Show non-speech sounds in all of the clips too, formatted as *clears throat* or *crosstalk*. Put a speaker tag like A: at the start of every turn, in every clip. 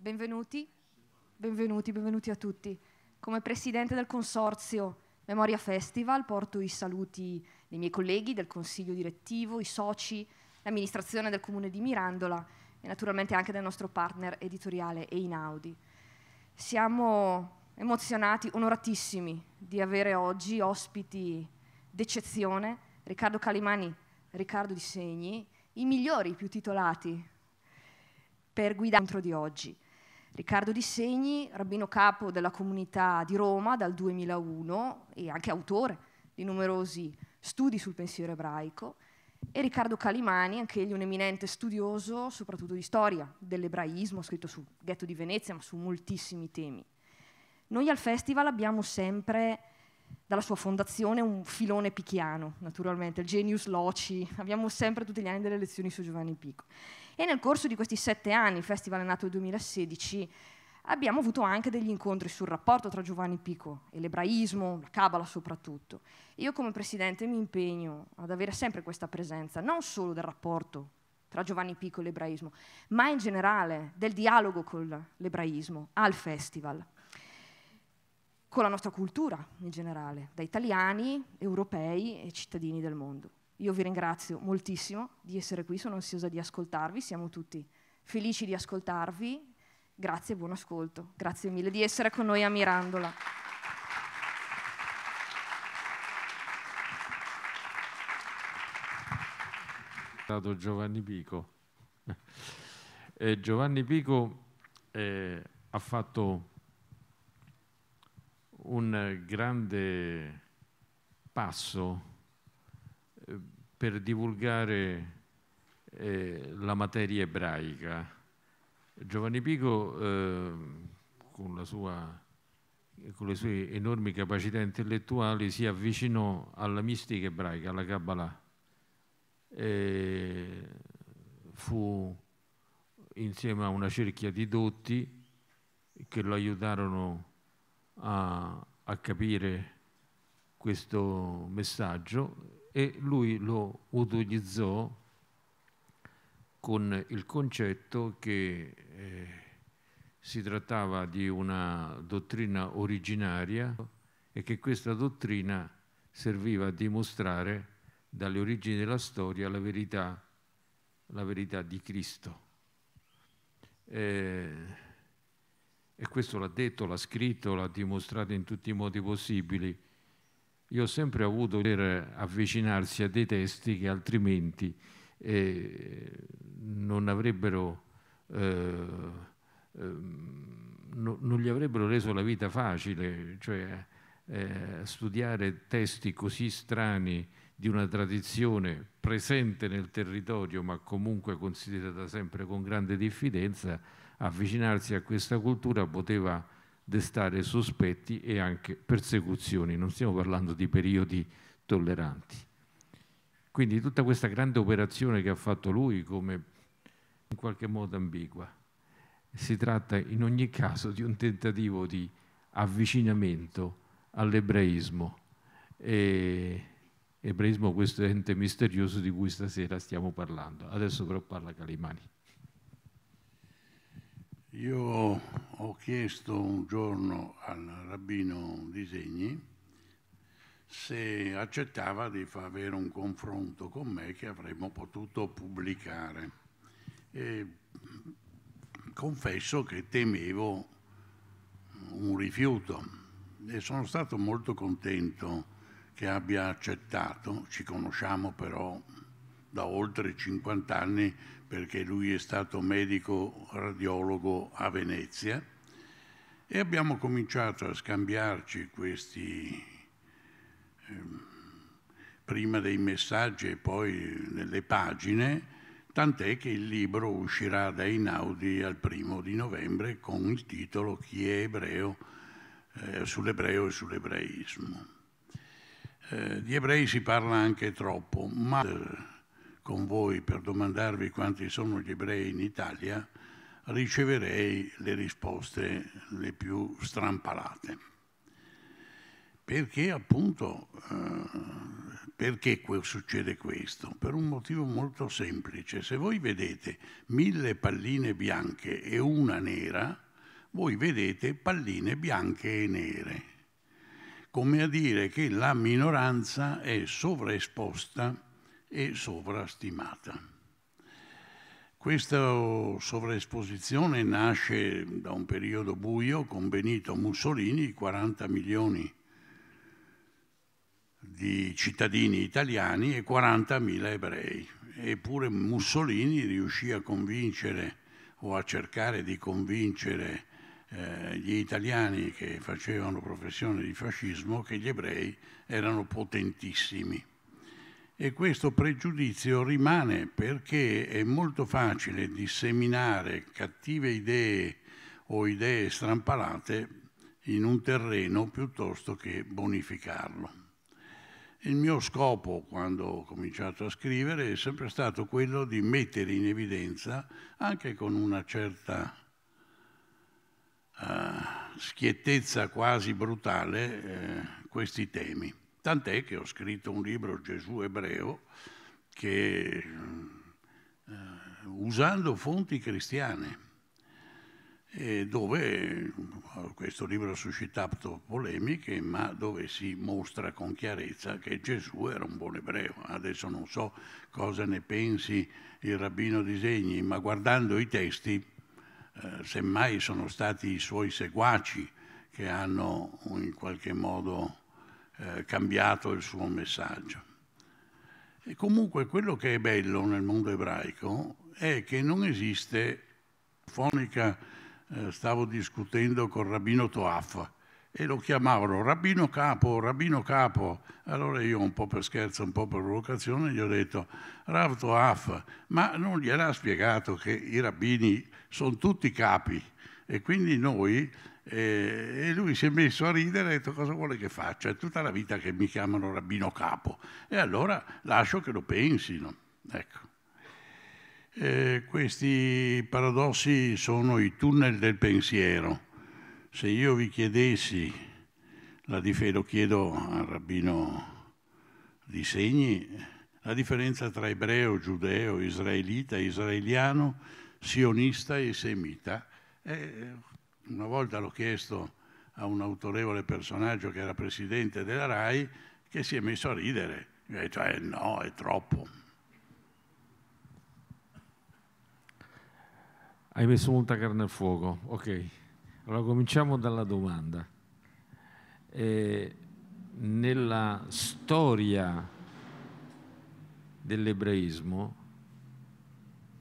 A: Benvenuti, benvenuti, benvenuti a tutti. Come presidente del consorzio Memoria Festival porto i saluti dei miei colleghi, del consiglio direttivo, i soci, l'amministrazione del comune di Mirandola e naturalmente anche del nostro partner editoriale Einaudi. Siamo emozionati, onoratissimi di avere oggi ospiti d'eccezione, Riccardo Calimani, Riccardo Di Segni, i migliori, i più titolati per guidare contro di oggi. Riccardo Di Segni, rabbino capo della comunità di Roma dal 2001 e anche autore di numerosi studi sul pensiero ebraico, e Riccardo Calimani, anche egli un eminente studioso soprattutto di storia dell'ebraismo, scritto sul ghetto di Venezia ma su moltissimi temi. Noi al festival abbiamo sempre dalla sua fondazione un filone picchiano, naturalmente, il genius loci, abbiamo sempre tutti gli anni delle lezioni su Giovanni Pico. E nel corso di questi sette anni, il festival è nato nel 2016, abbiamo avuto anche degli incontri sul rapporto tra Giovanni Pico e l'ebraismo, la Cabala soprattutto. Io come presidente mi impegno ad avere sempre questa presenza, non solo del rapporto tra Giovanni Pico e l'ebraismo, ma in generale del dialogo con l'ebraismo al festival, con la nostra cultura in generale, da italiani, europei e cittadini del mondo. Io vi ringrazio moltissimo di essere qui, sono ansiosa di ascoltarvi, siamo tutti felici di ascoltarvi. Grazie e buon ascolto. Grazie mille di essere con noi a Mirandola.
B: Giovanni Pico. *laughs* Eh, Giovanni Pico eh, ha fatto un grande passo per divulgare eh, la materia ebraica. Giovanni Pico, eh, con, sua, con, le sue enormi capacità intellettuali, si avvicinò alla mistica ebraica, alla Kabbalah. E fu insieme a una cerchia di dotti che lo aiutarono a, a capire questo messaggio e lui lo utilizzò con il concetto che eh, si trattava di una dottrina originaria e che questa dottrina serviva a dimostrare dalle origini della storia la verità, la verità di Cristo. Eh, e questo l'ha detto, l'ha scritto, l'ha dimostrato in tutti i modi possibili io ho sempre avuto per avvicinarsi a dei testi che altrimenti eh, non avrebbero eh, ehm, no, non gli avrebbero reso la vita facile, cioè eh, studiare testi così strani di una tradizione presente nel territorio ma comunque considerata sempre con grande diffidenza, avvicinarsi a questa cultura poteva destare sospetti e anche persecuzioni, non stiamo parlando di periodi tolleranti. Quindi tutta questa grande operazione che ha fatto lui come in qualche modo ambigua. Si tratta in ogni caso di un tentativo di avvicinamento all'ebraismo. E ebraismo questo ente misterioso di cui stasera stiamo parlando. Adesso però parla Calimani.
C: Io ho chiesto un giorno al rabbino Disegni se accettava di far avere un confronto con me che avremmo potuto pubblicare. E confesso che temevo un rifiuto e sono stato molto contento che abbia accettato, ci conosciamo però da oltre 50 anni perché lui è stato medico radiologo a Venezia e abbiamo cominciato a scambiarci questi, eh, prima dei messaggi e poi nelle pagine, tant'è che il libro uscirà da Inaudi al primo di novembre con il titolo Chi è ebreo eh, sull'ebreo e sull'ebraismo. Eh, di ebrei si parla anche troppo, ma eh, con voi per domandarvi quanti sono gli ebrei in Italia, riceverei le risposte le più strampalate. Perché appunto, eh, perché succede questo? Per un motivo molto semplice. Se voi vedete mille palline bianche e una nera, voi vedete palline bianche e nere, come a dire che la minoranza è sovraesposta e sovrastimata. Questa sovraesposizione nasce da un periodo buio con Benito Mussolini, 40 milioni di cittadini italiani e 40.000 ebrei. Eppure Mussolini riuscì a convincere o a cercare di convincere eh, gli italiani che facevano professione di fascismo che gli ebrei erano potentissimi. E questo pregiudizio rimane perché è molto facile disseminare cattive idee o idee strampalate in un terreno piuttosto che bonificarlo. Il mio scopo quando ho cominciato a scrivere è sempre stato quello di mettere in evidenza, anche con una certa uh, schiettezza quasi brutale, eh, questi temi. Tant'è che ho scritto un libro, Gesù ebreo, che eh, usando fonti cristiane, dove eh, questo libro ha suscitato polemiche, ma dove si mostra con chiarezza che Gesù era un buon ebreo. Adesso non so cosa ne pensi il rabbino Disegni, ma guardando i testi, eh, semmai sono stati i suoi seguaci che hanno in qualche modo eh, cambiato il suo messaggio. E comunque quello che è bello nel mondo ebraico è che non esiste fonica, eh, stavo discutendo con Rabbino Toaf e lo chiamavano Rabbino Capo, Rabbino Capo. Allora io un po' per scherzo, un po' per provocazione gli ho detto Rav Toaf, ma non gliel'ha spiegato che i rabbini sono tutti capi e quindi noi e, lui si è messo a ridere e ha detto cosa vuole che faccia, è tutta la vita che mi chiamano rabbino capo e allora lascio che lo pensino. Ecco. Eh, questi paradossi sono i tunnel del pensiero. Se io vi chiedessi, dif- lo chiedo al rabbino di segni, la differenza tra ebreo, giudeo, israelita, israeliano, sionista e semita, eh, una volta l'ho chiesto a un autorevole personaggio che era presidente della RAI che si è messo a ridere. E ha eh, no, è troppo.
B: Hai messo molta carne al fuoco, ok. Allora cominciamo dalla domanda. Eh, nella storia dell'ebraismo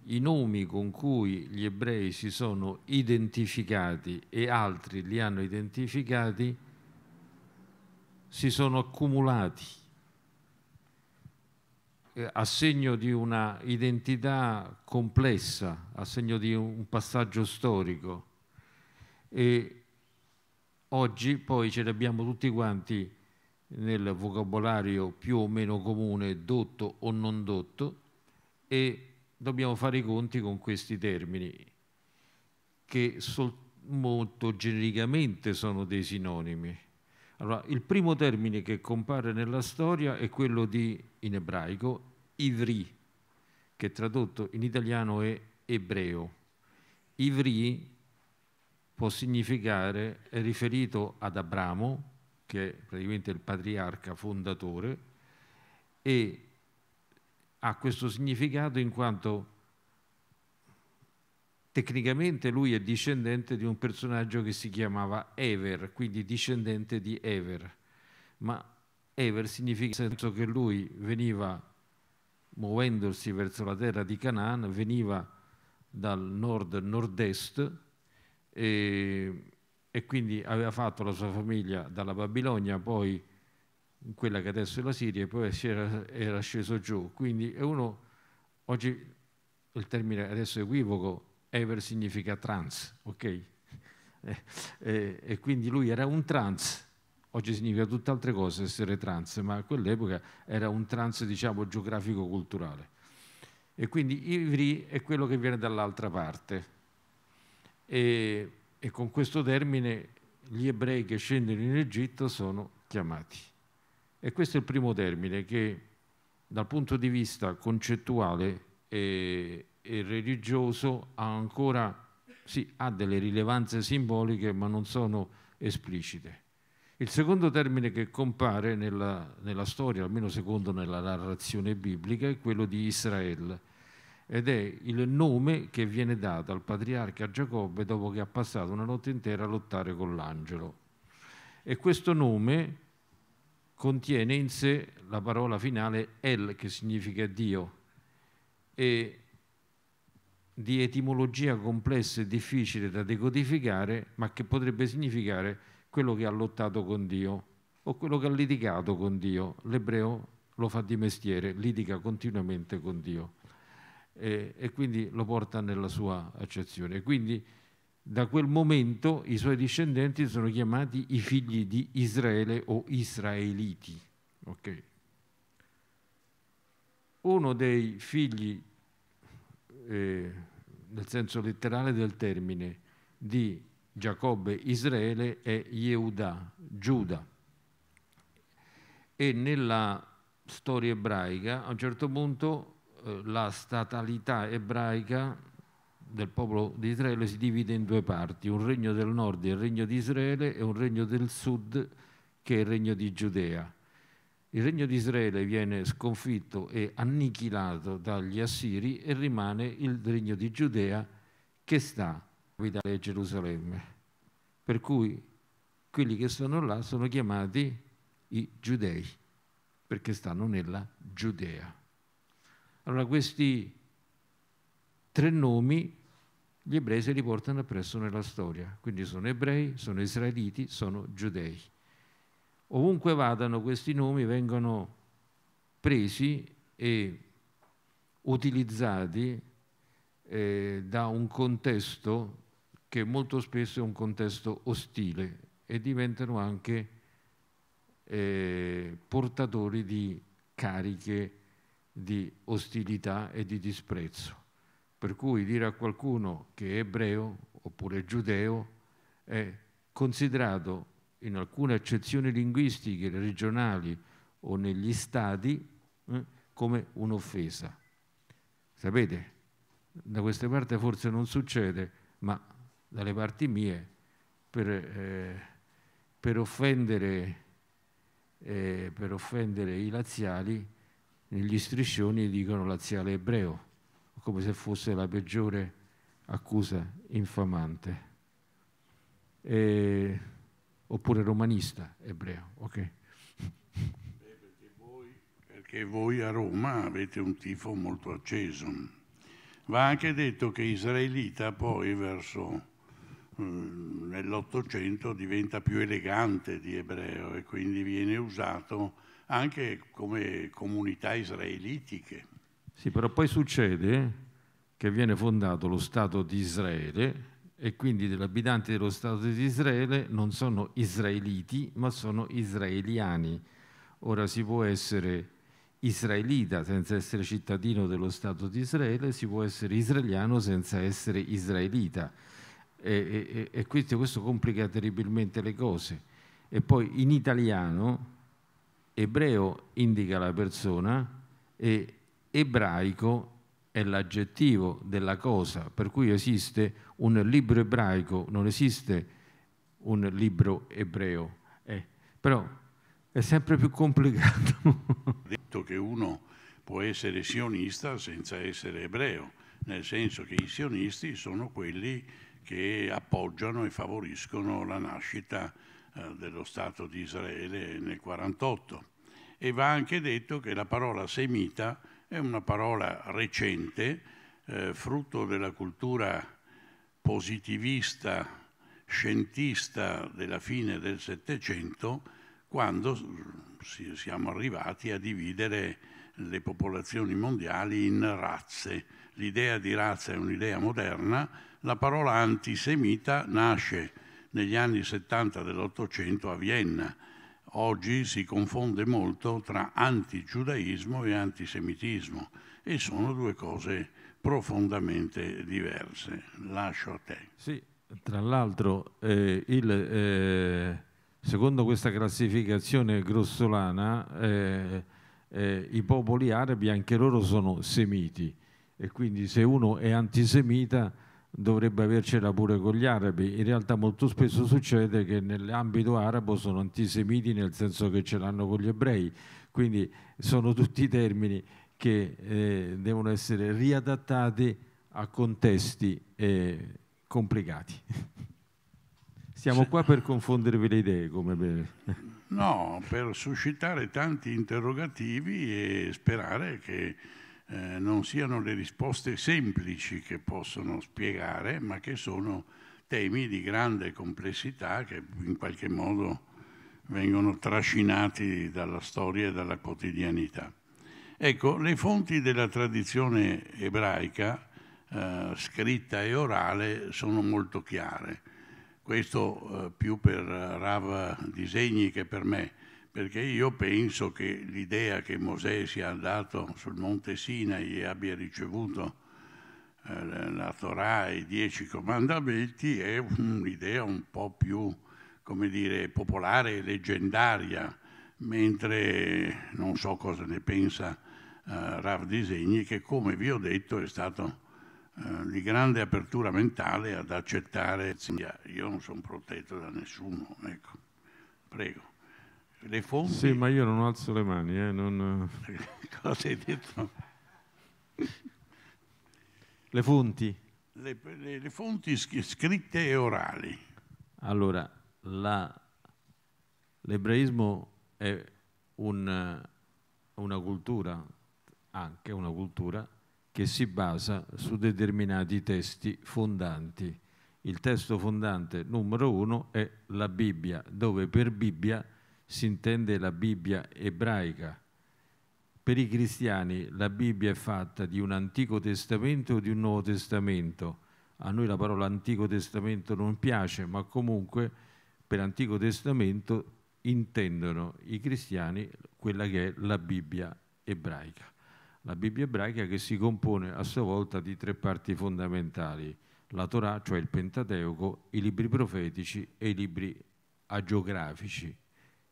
B: i nomi con cui gli ebrei si sono identificati e altri li hanno identificati si sono accumulati eh, a segno di una identità complessa, a segno di un passaggio storico e oggi poi ce li abbiamo tutti quanti nel vocabolario più o meno comune, dotto o non dotto, e dobbiamo fare i conti con questi termini che molto genericamente sono dei sinonimi. Allora, il primo termine che compare nella storia è quello di, in ebraico, ivri, che tradotto in italiano è ebreo. Ivri può significare, è riferito ad Abramo, che è praticamente il patriarca fondatore, e ha questo significato in quanto tecnicamente lui è discendente di un personaggio che si chiamava Ever, quindi discendente di Ever, ma Ever significa nel senso che lui veniva muovendosi verso la terra di Canaan, veniva dal nord-nord-est e, e quindi aveva fatto la sua famiglia dalla Babilonia, poi quella che adesso è la Siria, e poi era, era sceso giù. Quindi è uno, oggi il termine adesso equivoco, ever significa trans, ok? E, *laughs* e, eh, eh, e quindi lui era un trans, oggi significa tutte altre cose essere trans, ma a quell'epoca era un trans, diciamo, geografico-culturale. E quindi Ivri è quello che viene dall'altra parte. E, e con questo termine gli ebrei che scendono in Egitto sono chiamati. E questo è il primo termine che dal punto di vista concettuale e, e religioso ha ancora, sì, ha delle rilevanze simboliche ma non sono esplicite. Il secondo termine che compare nella, nella storia, almeno secondo nella narrazione biblica, è quello di Israele ed è il nome che viene dato al patriarca Giacobbe dopo che ha passato una notte intera a lottare con l'angelo. E questo nome contiene in sé la parola finale El, che significa Dio, e di etimologia complessa e difficile da decodificare, ma che potrebbe significare quello che ha lottato con Dio o quello che ha litigato con Dio. L'ebreo lo fa di mestiere, litiga continuamente con Dio e, e quindi lo porta nella sua accezione. Quindi da quel momento i suoi discendenti sono chiamati i figli di Israele o israeliti. Okay. Uno dei figli, eh, nel senso letterale del termine, di Giacobbe Israele è Yehuda, Giuda. E nella storia ebraica, a un certo punto, eh, la statalità ebraica del popolo di Israele si divide in due parti, un regno del nord, il regno di Israele, e un regno del sud, che è il regno di Giudea. Il regno di Israele viene sconfitto e annichilato dagli Assiri e rimane il regno di Giudea che sta capitale a Gerusalemme. Per cui quelli che sono là sono chiamati i giudei, perché stanno nella Giudea. Allora questi tre nomi gli ebrei si riportano appresso nella storia, quindi sono ebrei, sono israeliti, sono giudei. Ovunque vadano questi nomi vengono presi e utilizzati eh, da un contesto che molto spesso è un contesto ostile e diventano anche eh, portatori di cariche di ostilità e di disprezzo. Per cui dire a qualcuno che è ebreo oppure giudeo è considerato in alcune accezioni linguistiche regionali o negli stati eh, come un'offesa. Sapete, da queste parti forse non succede, ma dalle parti mie, per, eh, per, offendere, eh, per offendere i laziali, negli striscioni dicono laziale ebreo come se fosse la peggiore accusa infamante. E... oppure romanista ebreo, ok? Perché
C: voi, perché voi a Roma avete un tifo molto acceso. Va anche detto che israelita poi verso eh, nell'Ottocento diventa più elegante di ebreo e quindi viene usato anche come comunità israelitiche.
B: Sì, però poi succede che viene fondato lo Stato di Israele e quindi gli abitanti dello Stato di Israele non sono israeliti ma sono israeliani. Ora si può essere israelita senza essere cittadino dello Stato di Israele, si può essere israeliano senza essere israelita. E, e, e questo, questo complica terribilmente le cose. E poi in italiano ebreo indica la persona e ebraico è l'aggettivo della cosa, per cui esiste un libro ebraico, non esiste un libro ebreo. Eh, però è sempre più complicato.
C: *laughs* detto che uno può essere sionista senza essere ebreo, nel senso che i sionisti sono quelli che appoggiano e favoriscono la nascita eh, dello Stato di Israele nel 48. E va anche detto che la parola semita è una parola recente, eh, frutto della cultura positivista, scientista della fine del Settecento, quando siamo arrivati a dividere le popolazioni mondiali in razze. L'idea di razza è un'idea moderna, la parola antisemita nasce negli anni 70 dell'Ottocento a Vienna, oggi si confonde molto tra antigiudaismo e antisemitismo e sono due cose profondamente diverse. Lascio a te.
B: Sì, tra l'altro, eh, eh, secondo questa classificazione grossolana, eh, eh, i popoli arabi anche loro sono semiti e quindi se uno è antisemita dovrebbe avercela pure con gli arabi. In realtà molto spesso succede che nell'ambito arabo sono antisemiti nel senso che ce l'hanno con gli ebrei, quindi sono tutti termini che eh, devono essere riadattati a contesti eh, complicati. *laughs* Siamo qua per confondervi le idee, come per...
C: No, per suscitare tanti interrogativi e sperare che eh, non siano le risposte semplici che possono spiegare, ma che sono temi di grande complessità che in qualche modo vengono trascinati dalla storia e dalla quotidianità. Ecco, le fonti della tradizione ebraica, eh, scritta e orale, sono molto chiare. Questo eh, più per Rav Disegni che per me perché io penso che l'idea che Mosè sia andato sul monte Sinai e abbia ricevuto eh, la Torah e i dieci comandamenti è un'idea un po' più, come dire, popolare e leggendaria, mentre non so cosa ne pensa eh, Rav Disegni, che come vi ho detto è stato eh, di grande apertura mentale ad accettare. Io non sono protetto da nessuno, ecco, prego dei fondi. Sì,
B: ma io non alzo le mani. Eh, non... *laughs* Cosa hai detto? le fonti.
C: Le, le, le fonti
B: scritte e orali. Allora, la, l'ebraismo è un, una cultura, anche una cultura, che si basa su determinati testi fondanti. Il testo fondante numero uno è la Bibbia, dove per Bibbia si intende la Bibbia ebraica. Per i cristiani la Bibbia è fatta di un Antico Testamento o di un Nuovo Testamento. A noi la parola Antico Testamento non piace, ma comunque per Antico Testamento intendono i cristiani quella che è la Bibbia ebraica. La Bibbia ebraica che si compone a sua volta di tre parti fondamentali, la Torah, cioè il Pentateuco, i libri profetici e i libri agiografici,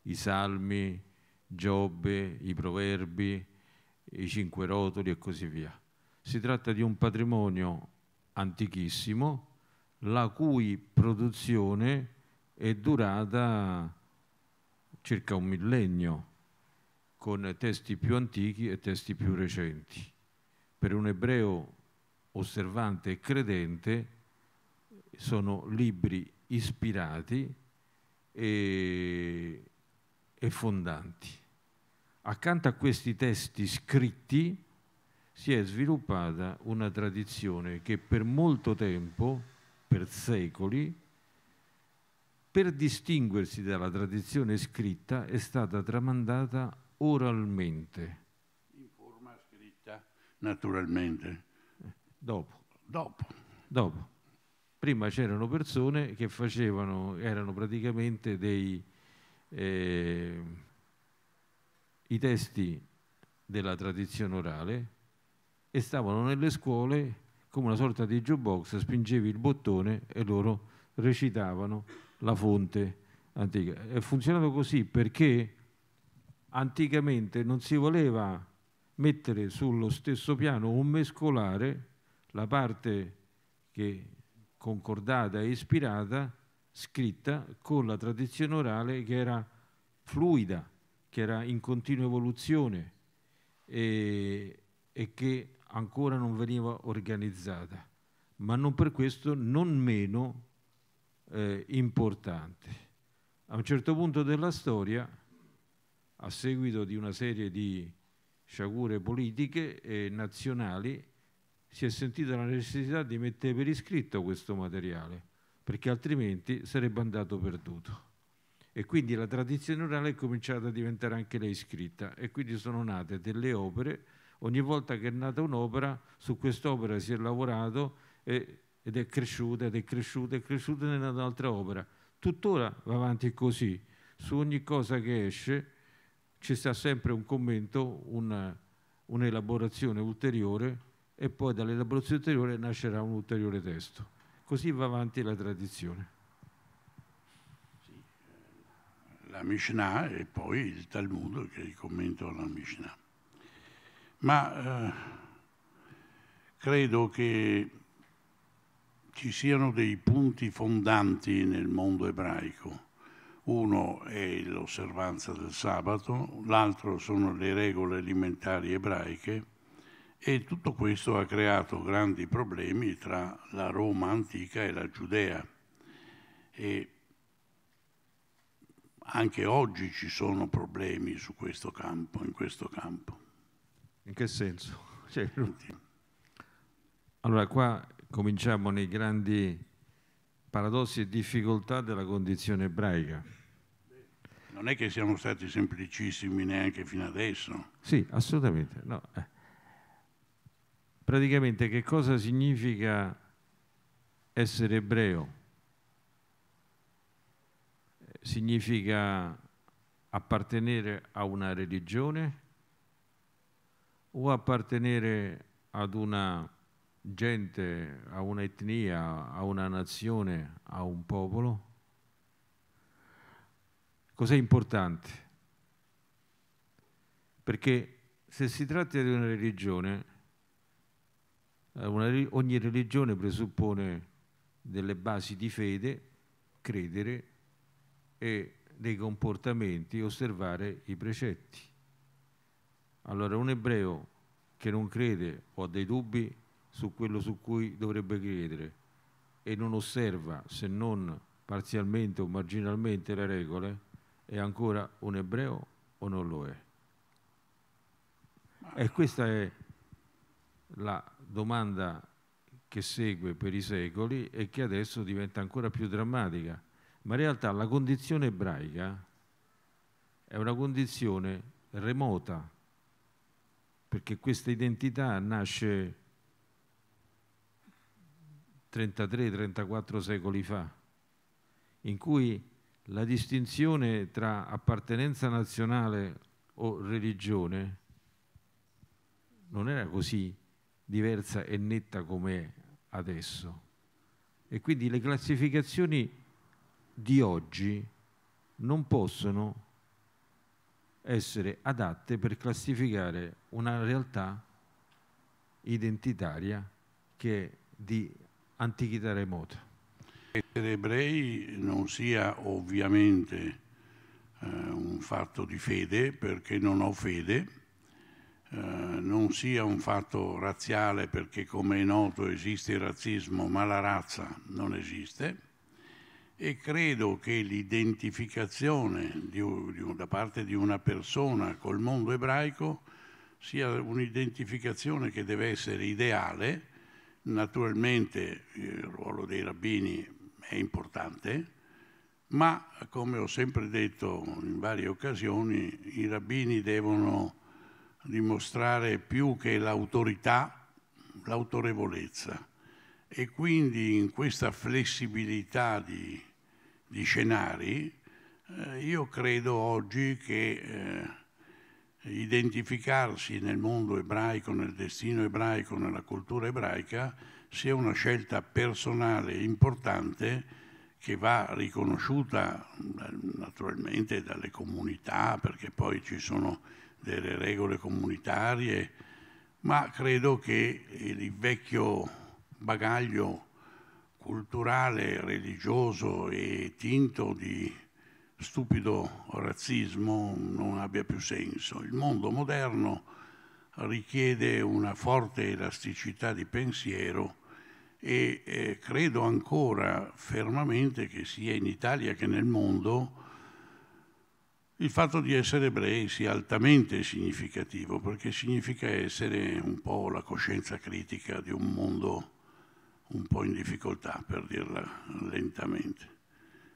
B: i salmi, Giobbe, i proverbi, i cinque rotoli e così via. Si tratta di un patrimonio antichissimo la cui produzione è durata circa un millennio con testi più antichi e testi più recenti. Per un ebreo osservante e credente sono libri ispirati e e fondanti. Accanto a questi testi scritti si è sviluppata una tradizione che per molto tempo, per secoli, per distinguersi dalla tradizione scritta è stata tramandata oralmente.
C: In forma scritta, naturalmente.
B: dopo. Dopo. dopo. Prima c'erano persone che facevano, erano praticamente dei, eh, i testi della tradizione orale e stavano nelle scuole come una sorta di jukebox, spingevi il bottone e loro recitavano la fonte antica. È funzionato così perché anticamente non si voleva mettere sullo stesso piano o mescolare la parte che concordata e ispirata scritta con la tradizione orale che era fluida, che era in continua evoluzione e, e che ancora non veniva organizzata, ma non per questo non meno eh, importante. A un certo punto della storia, a seguito di una serie di sciagure politiche e nazionali, si è sentita la necessità di mettere per iscritto questo materiale perché altrimenti sarebbe andato perduto. E quindi la tradizione orale è cominciata a diventare anche lei scritta e quindi sono nate delle opere, ogni volta che è nata un'opera, su quest'opera si è lavorato e, ed è cresciuta, ed è cresciuta, è cresciuta e è nata un'altra opera. Tuttora va avanti così, su ogni cosa che esce ci sta sempre un commento, un'elaborazione ulteriore e poi dall'elaborazione ulteriore nascerà un ulteriore testo. Così va avanti la tradizione. Eh, la Mishnah e poi il
C: Talmud che commentano la Mishnah. Ma eh, credo che ci siano dei punti fondanti nel mondo ebraico. Uno è l'osservanza del sabato, l'altro sono le regole alimentari ebraiche e tutto questo ha creato grandi problemi tra la Roma antica e la Giudea. E anche oggi ci sono problemi su questo campo, in questo campo.
B: In che senso? *laughs* Cioè... Allora qua cominciamo nei grandi paradossi e difficoltà della condizione ebraica. Non è che siamo stati semplicissimi neanche fino adesso. Sì, assolutamente. No. Eh praticamente che cosa significa essere ebreo? Significa appartenere a una religione o appartenere ad una gente, a un'etnia, a una nazione, a un popolo? Cos'è importante? Perché se si tratta di una religione, eh, una, ogni religione presuppone delle basi di fede, credere e dei comportamenti, osservare i precetti. Allora un ebreo che non crede o ha dei dubbi su quello su cui dovrebbe credere e non osserva se non parzialmente o marginalmente le regole, è ancora un ebreo o non lo è? E questa è la domanda che segue per i secoli e che adesso diventa ancora più drammatica. Ma in realtà la condizione ebraica è una condizione remota, perché questa identità nasce 33-34 secoli fa, in cui la distinzione tra appartenenza nazionale o religione non era così diversa e netta come adesso. E quindi le classificazioni di oggi non possono essere adatte per classificare una realtà identitaria che è di antichità remota.
C: Che per ebrei non sia ovviamente eh, un fatto di fede, perché non ho fede, eh, non sia un fatto razziale perché come è noto esiste il razzismo ma la razza non esiste e credo che l'identificazione da parte di una persona col mondo ebraico sia un'identificazione che deve essere ideale, naturalmente il ruolo dei rabbini è importante, ma come ho sempre detto in varie occasioni, i rabbini devono dimostrare più che l'autorità, l'autorevolezza. E quindi in questa flessibilità di, di scenari, eh, io credo oggi che eh, identificarsi nel mondo ebraico, nel destino ebraico, nella cultura ebraica, sia una scelta personale importante che va riconosciuta eh, naturalmente dalle comunità, perché poi ci sono delle regole comunitarie, ma credo che il vecchio bagaglio culturale, religioso e tinto di stupido razzismo non abbia più senso. Il mondo moderno richiede una forte elasticità di pensiero e eh, credo ancora fermamente che sia in Italia che nel mondo il fatto di essere ebrei sia altamente significativo perché significa essere un po' la coscienza critica di un mondo un po' in difficoltà, per dirla lentamente.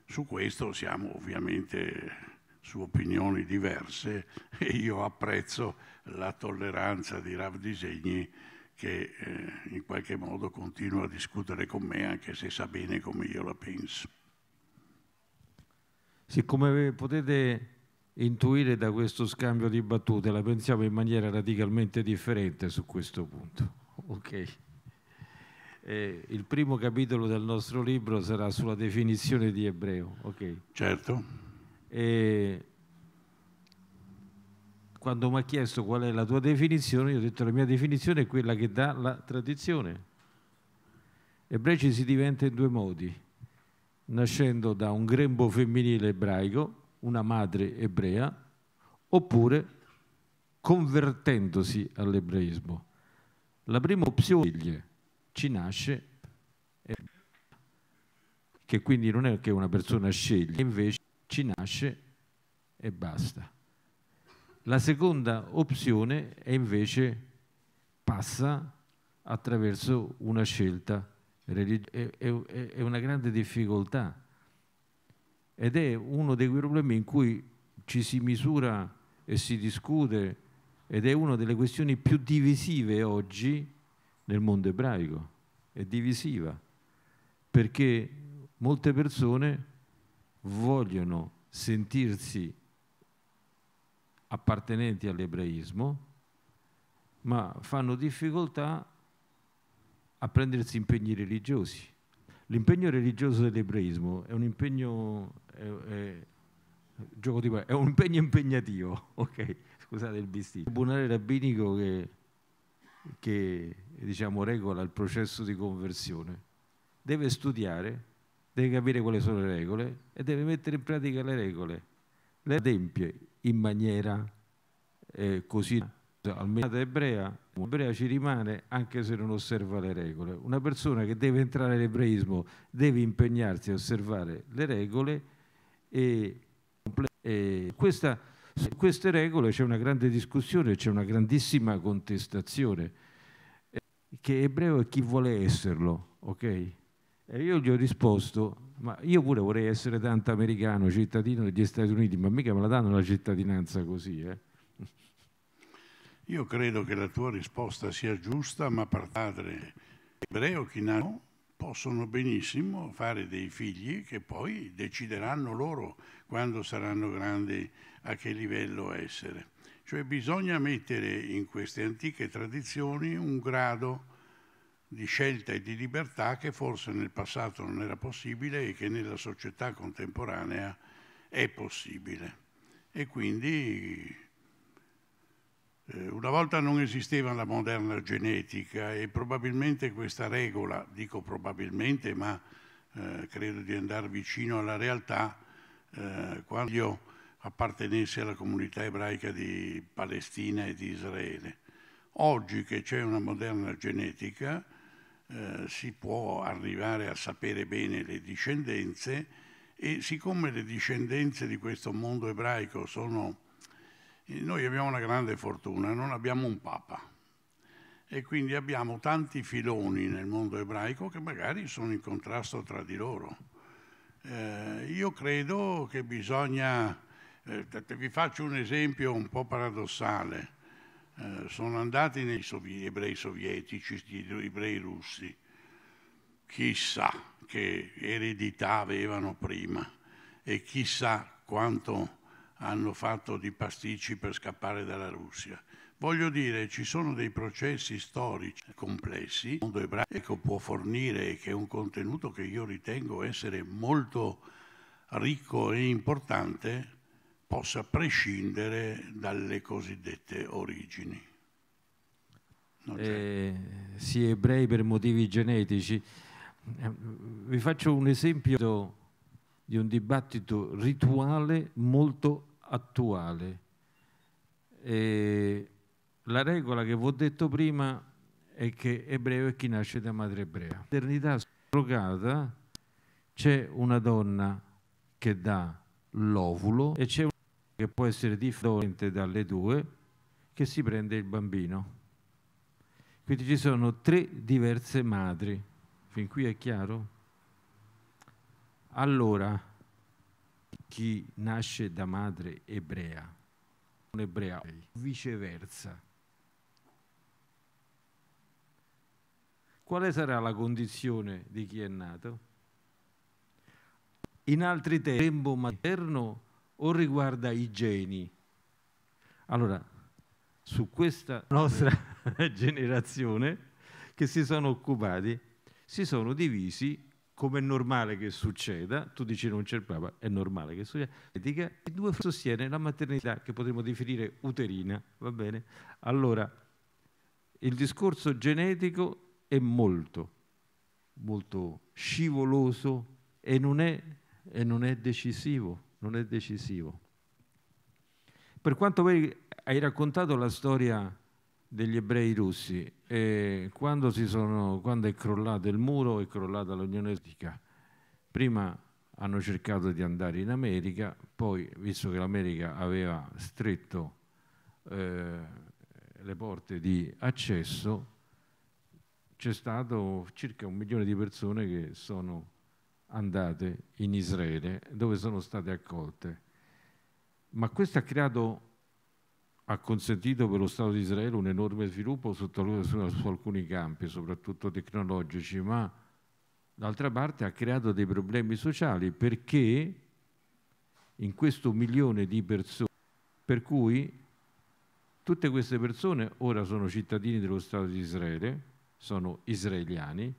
C: Su questo siamo ovviamente su opinioni diverse *laughs* e io apprezzo la tolleranza di Rav Disegni che eh, in qualche modo continua a discutere con me anche se sa bene come io la penso.
B: Siccome potete intuire da questo scambio di battute, la pensiamo in maniera radicalmente differente su questo punto. Okay. Eh, il primo capitolo del nostro libro sarà sulla definizione di ebreo. Okay. Certo. Eh, quando mi ha chiesto qual è la tua definizione, io ho detto la mia definizione è quella che dà la tradizione. Ebrei ci si diventa in due modi, nascendo da un grembo femminile ebraico, una madre ebrea oppure convertendosi all'ebraismo. La prima opzione che ci nasce è che quindi non è che una persona sceglie, invece ci nasce e basta. La seconda opzione è invece passa attraverso una scelta religiosa. È, è, è una grande difficoltà ed è uno dei problemi in cui ci si misura e si discute ed è una delle questioni più divisive oggi nel mondo ebraico, è divisiva, perché molte persone vogliono sentirsi appartenenti all'ebraismo, ma fanno difficoltà a prendersi impegni religiosi. L'impegno religioso dell'ebraismo è un impegno eh, gioco di guerra, è un impegno impegnativo, *laughs* ok? Scusate il bisticcio. Il tribunale rabbinico che, che diciamo, regola il processo di conversione deve studiare, deve capire quali sono le regole e deve mettere in pratica le regole. Le adempie in maniera eh, così almeno ebrea, ebrea ci rimane anche se non osserva le regole. Una persona che deve entrare nell'ebraismo deve impegnarsi a osservare le regole e, e questa, su queste regole c'è una grande discussione, c'è una grandissima contestazione, eh, che ebreo è chi vuole esserlo, ok? E io gli ho risposto, ma io pure vorrei essere tanto americano, cittadino degli Stati Uniti, ma mica me la danno la cittadinanza così, eh?
C: Io credo che la tua risposta sia giusta, ma per padre ebreo chi nato possono benissimo fare dei figli che poi decideranno loro quando saranno grandi a che livello essere. Cioè bisogna mettere in queste antiche tradizioni un grado di scelta e di libertà che forse nel passato non era possibile e che nella società contemporanea è possibile. E quindi eh, una volta non esisteva la moderna genetica e probabilmente questa regola, dico probabilmente, ma eh, credo di andare vicino alla realtà, eh, quando io appartenessi alla comunità ebraica di Palestina e di Israele. Oggi che c'è una moderna genetica eh, si può arrivare a sapere bene le discendenze e siccome le discendenze di questo mondo ebraico sono eh, noi abbiamo una grande fortuna, non abbiamo un papa e quindi abbiamo tanti filoni nel mondo ebraico che magari sono in contrasto tra di loro. Eh, io credo che bisogna, eh, vi faccio un esempio un po' paradossale, eh, sono andati nei sovi ebrei sovietici, gli ebrei russi, chissà che eredità avevano prima e chissà quanto hanno fatto di pasticci per scappare dalla Russia. Voglio dire, ci sono dei processi storici complessi, il mondo ebraico può fornire che è un contenuto che io ritengo essere molto ricco e importante, possa prescindere dalle cosiddette origini. Eh,
B: si è ebrei per motivi genetici. Eh, vi faccio un esempio di un dibattito rituale molto attuale. E la regola che vi ho detto prima è che ebreo è chi nasce da madre ebrea. Maternità surrogata c'è una donna che dà l'ovulo e c'è una che può essere differente dalle due che si prende il bambino. Quindi ci sono tre diverse madri. Fin qui è chiaro? Allora, chi nasce da madre ebrea, un ebrea, viceversa. Quale sarà la condizione di chi è nato? In altri termini, lembo materno o riguarda i geni? Allora, su questa nostra *laughs* generazione che si sono occupati, si sono divisi come è normale che succeda, tu dici non c'è il Papa, è normale che succeda, e due sostiene la maternità che potremmo definire uterina, va bene? Allora, il discorso genetico è molto, molto scivoloso e non è, e non è decisivo, non è decisivo. Per quanto hai raccontato la storia degli ebrei russi. E quando, sono, quando è crollato il muro è crollata l'Unione Sovietica. Prima hanno cercato di andare in America, poi visto che l'America aveva stretto eh, le porte di accesso, c'è stato circa un milione di persone che sono andate in Israele dove sono state accolte. Ma questo ha creato ha consentito per lo Stato di Israele un enorme sviluppo sotto, su, su alcuni campi, soprattutto tecnologici, ma d'altra parte ha creato dei problemi sociali perché in questo milione di persone, per cui tutte queste persone ora sono cittadini dello Stato di Israele, sono israeliani,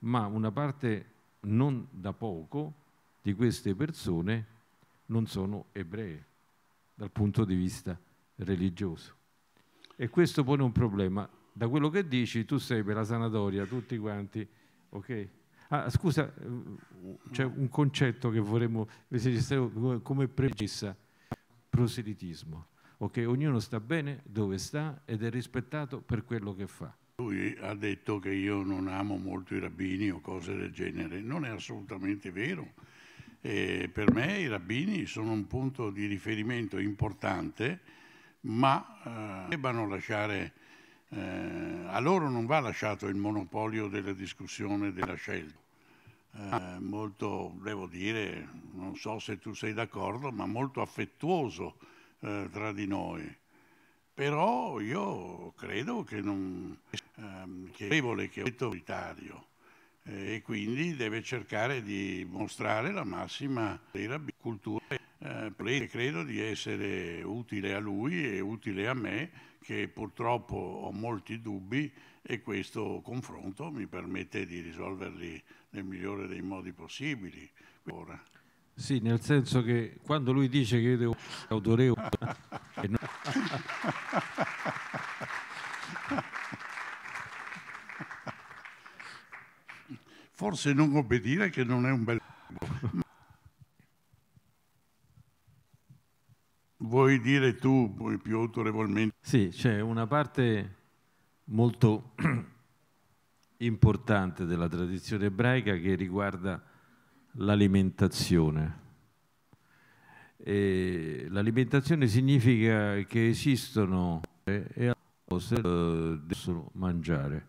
B: ma una parte non da poco di queste persone non sono ebrei dal punto di vista religioso. E questo pone un problema. Da quello che dici, tu sei per la sanatoria, tutti quanti, ok? Ah, scusa, c'è un concetto che vorremmo, come precisa, proselitismo. Ok, ognuno sta bene dove sta ed è rispettato per quello che fa.
C: Lui ha detto che io non amo molto i rabbini o cose del genere, non è assolutamente vero. E eh, per me i rabbini sono un punto di riferimento importante ma eh, debbano lasciare, eh, a loro non va lasciato il monopolio della discussione della scelta. Eh, molto, devo dire, non so se tu sei d'accordo, ma molto affettuoso eh, tra di noi. Però io credo che non ehm, che è che è autoritario eh, e quindi deve cercare di mostrare la massima cultura eh, credo di essere utile a lui e utile a me, che purtroppo ho molti dubbi e questo confronto mi permette di risolverli nel migliore dei modi possibili. Ora.
B: Sì, nel senso che quando lui dice che io devo essere autorevole... *laughs* non...
C: Forse non obbedire che non è un bel... Vuoi dire tu
B: più autorevolmente? Sì, c'è una parte molto *clears throat* importante della tradizione ebraica che riguarda l'alimentazione. E l'alimentazione significa che esistono eh, e cose possono eh, mangiare.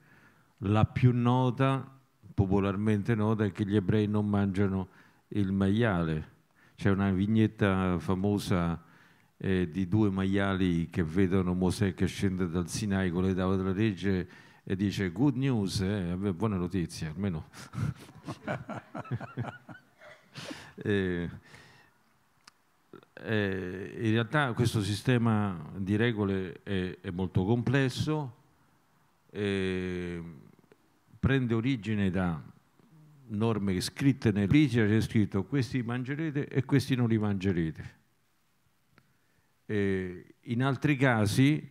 B: La più nota, popolarmente nota, è che gli ebrei non mangiano il maiale. C'è una vignetta famosa eh, di due maiali che vedono Mosè che scende dal Sinai con le tavole della legge e dice good news, eh, buone notizie, almeno. *laughs* eh, in realtà questo sistema di regole è, è molto complesso, prende origine da norme scritte nel Lice, c'è scritto questi mangerete e questi non li mangerete eh, in altri casi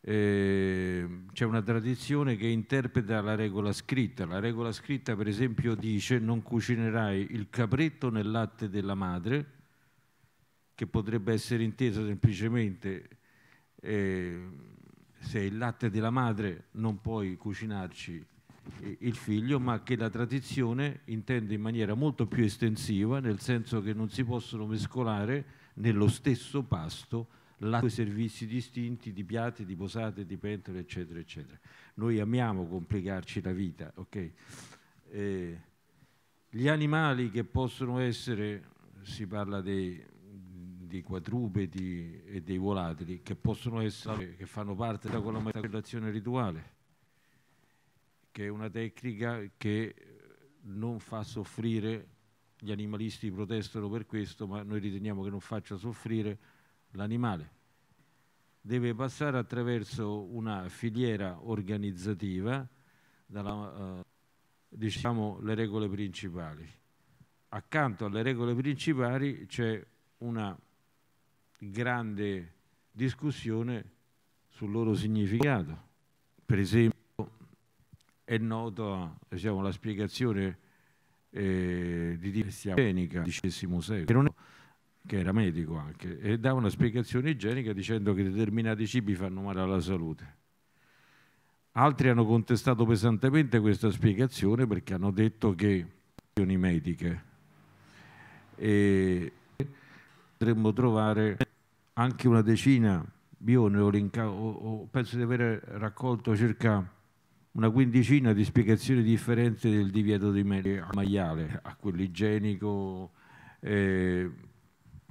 B: eh, c'è una tradizione che interpreta la regola scritta. La regola scritta, per esempio, dice non cucinerai il capretto nel latte della madre, che potrebbe essere intesa semplicemente eh, se il latte della madre non puoi cucinarci il figlio, ma che la tradizione intende in maniera molto più estensiva, nel senso che non si possono mescolare nello stesso pasto la due servizi distinti di piatti, di posate, di pentole, eccetera, eccetera. Noi amiamo complicarci la vita, ok? Eh, gli animali che possono essere, si parla dei, dei quadrupedi e dei volatili, che possono essere, che fanno parte della collaborazione rituale, che è una tecnica che non fa soffrire gli animalisti protestano per questo, ma noi riteniamo che non faccia soffrire l'animale. Deve passare attraverso una filiera organizzativa, dalla, eh, diciamo le regole principali. Accanto alle regole principali c'è una grande discussione sul loro significato. Per esempio è nota diciamo, la spiegazione eh, di diversità igienica, dicesimo secolo, che, che era medico anche, e dava una spiegazione igienica dicendo che determinati cibi fanno male alla salute. Altri hanno contestato pesantemente questa spiegazione perché hanno detto che questioni mediche e potremmo trovare anche una decina, io ne ho rincato, penso di aver raccolto circa una quindicina di spiegazioni differenti del divieto di maiale, a quello igienico, eh,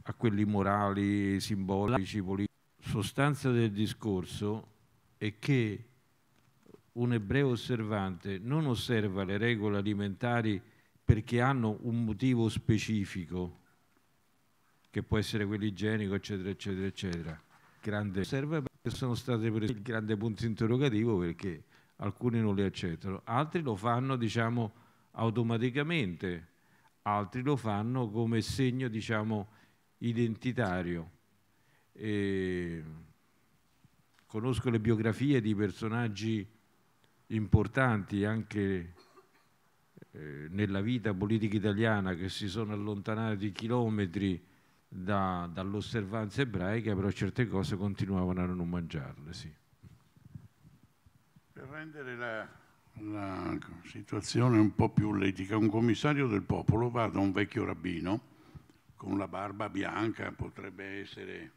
B: a quelli morali, simbolici, politici. Sostanza del discorso è che un ebreo osservante non osserva le regole alimentari perché hanno un motivo specifico, che può essere quello igienico, eccetera, eccetera, eccetera. Grande osserva perché sono state prese il grande punto interrogativo perché alcuni non li accettano, altri lo fanno diciamo, automaticamente, altri lo fanno come segno diciamo, identitario. E conosco le biografie di personaggi importanti anche eh, nella vita politica italiana che si sono allontanati chilometri da, dall'osservanza ebraica, però certe cose continuavano a non mangiarle. Sì
C: rendere la, la situazione un po' più letica, un commissario del popolo va da un vecchio rabbino con la barba bianca, potrebbe essere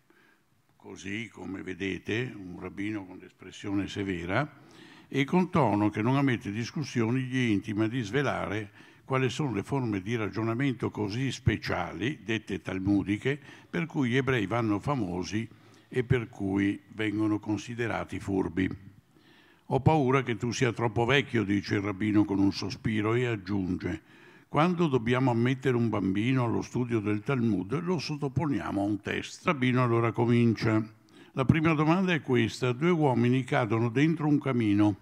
C: così come vedete, un rabbino con l'espressione severa e con tono che non ammette discussioni gli intima di svelare quali sono le forme di ragionamento così speciali, dette talmudiche, per cui gli ebrei vanno famosi e per cui vengono considerati furbi. Ho paura che tu sia troppo vecchio, dice il rabbino con un sospiro e aggiunge, quando dobbiamo ammettere un bambino allo studio del Talmud lo sottoponiamo a un test. Il rabbino allora comincia. La prima domanda è questa, due uomini cadono dentro un camino,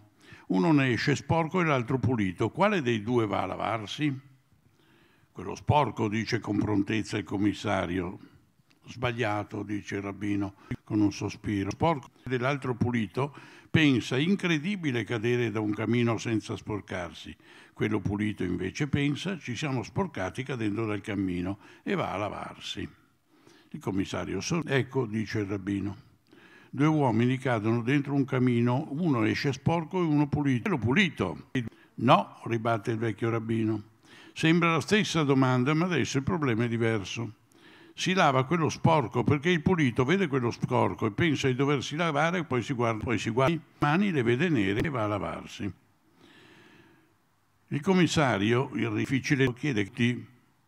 C: uno ne esce sporco e l'altro pulito, quale dei due va a lavarsi? Quello sporco, dice con prontezza il commissario. Sbagliato, dice il rabbino con un sospiro. Sporco dell'altro pulito pensa incredibile cadere da un camino senza sporcarsi. Quello pulito invece pensa ci siamo sporcati cadendo dal cammino e va a lavarsi. Il commissario sorride. Ecco, dice il rabbino. Due uomini cadono dentro un camino, uno esce sporco e uno pulito. Quello pulito. No, ribatte il vecchio rabbino. Sembra la stessa domanda, ma adesso il problema è diverso si lava quello sporco perché il pulito vede quello sporco e pensa di doversi lavare e poi si guarda, poi si guarda le mani, le vede nere e va a lavarsi. Il commissario, il difficile, chiede che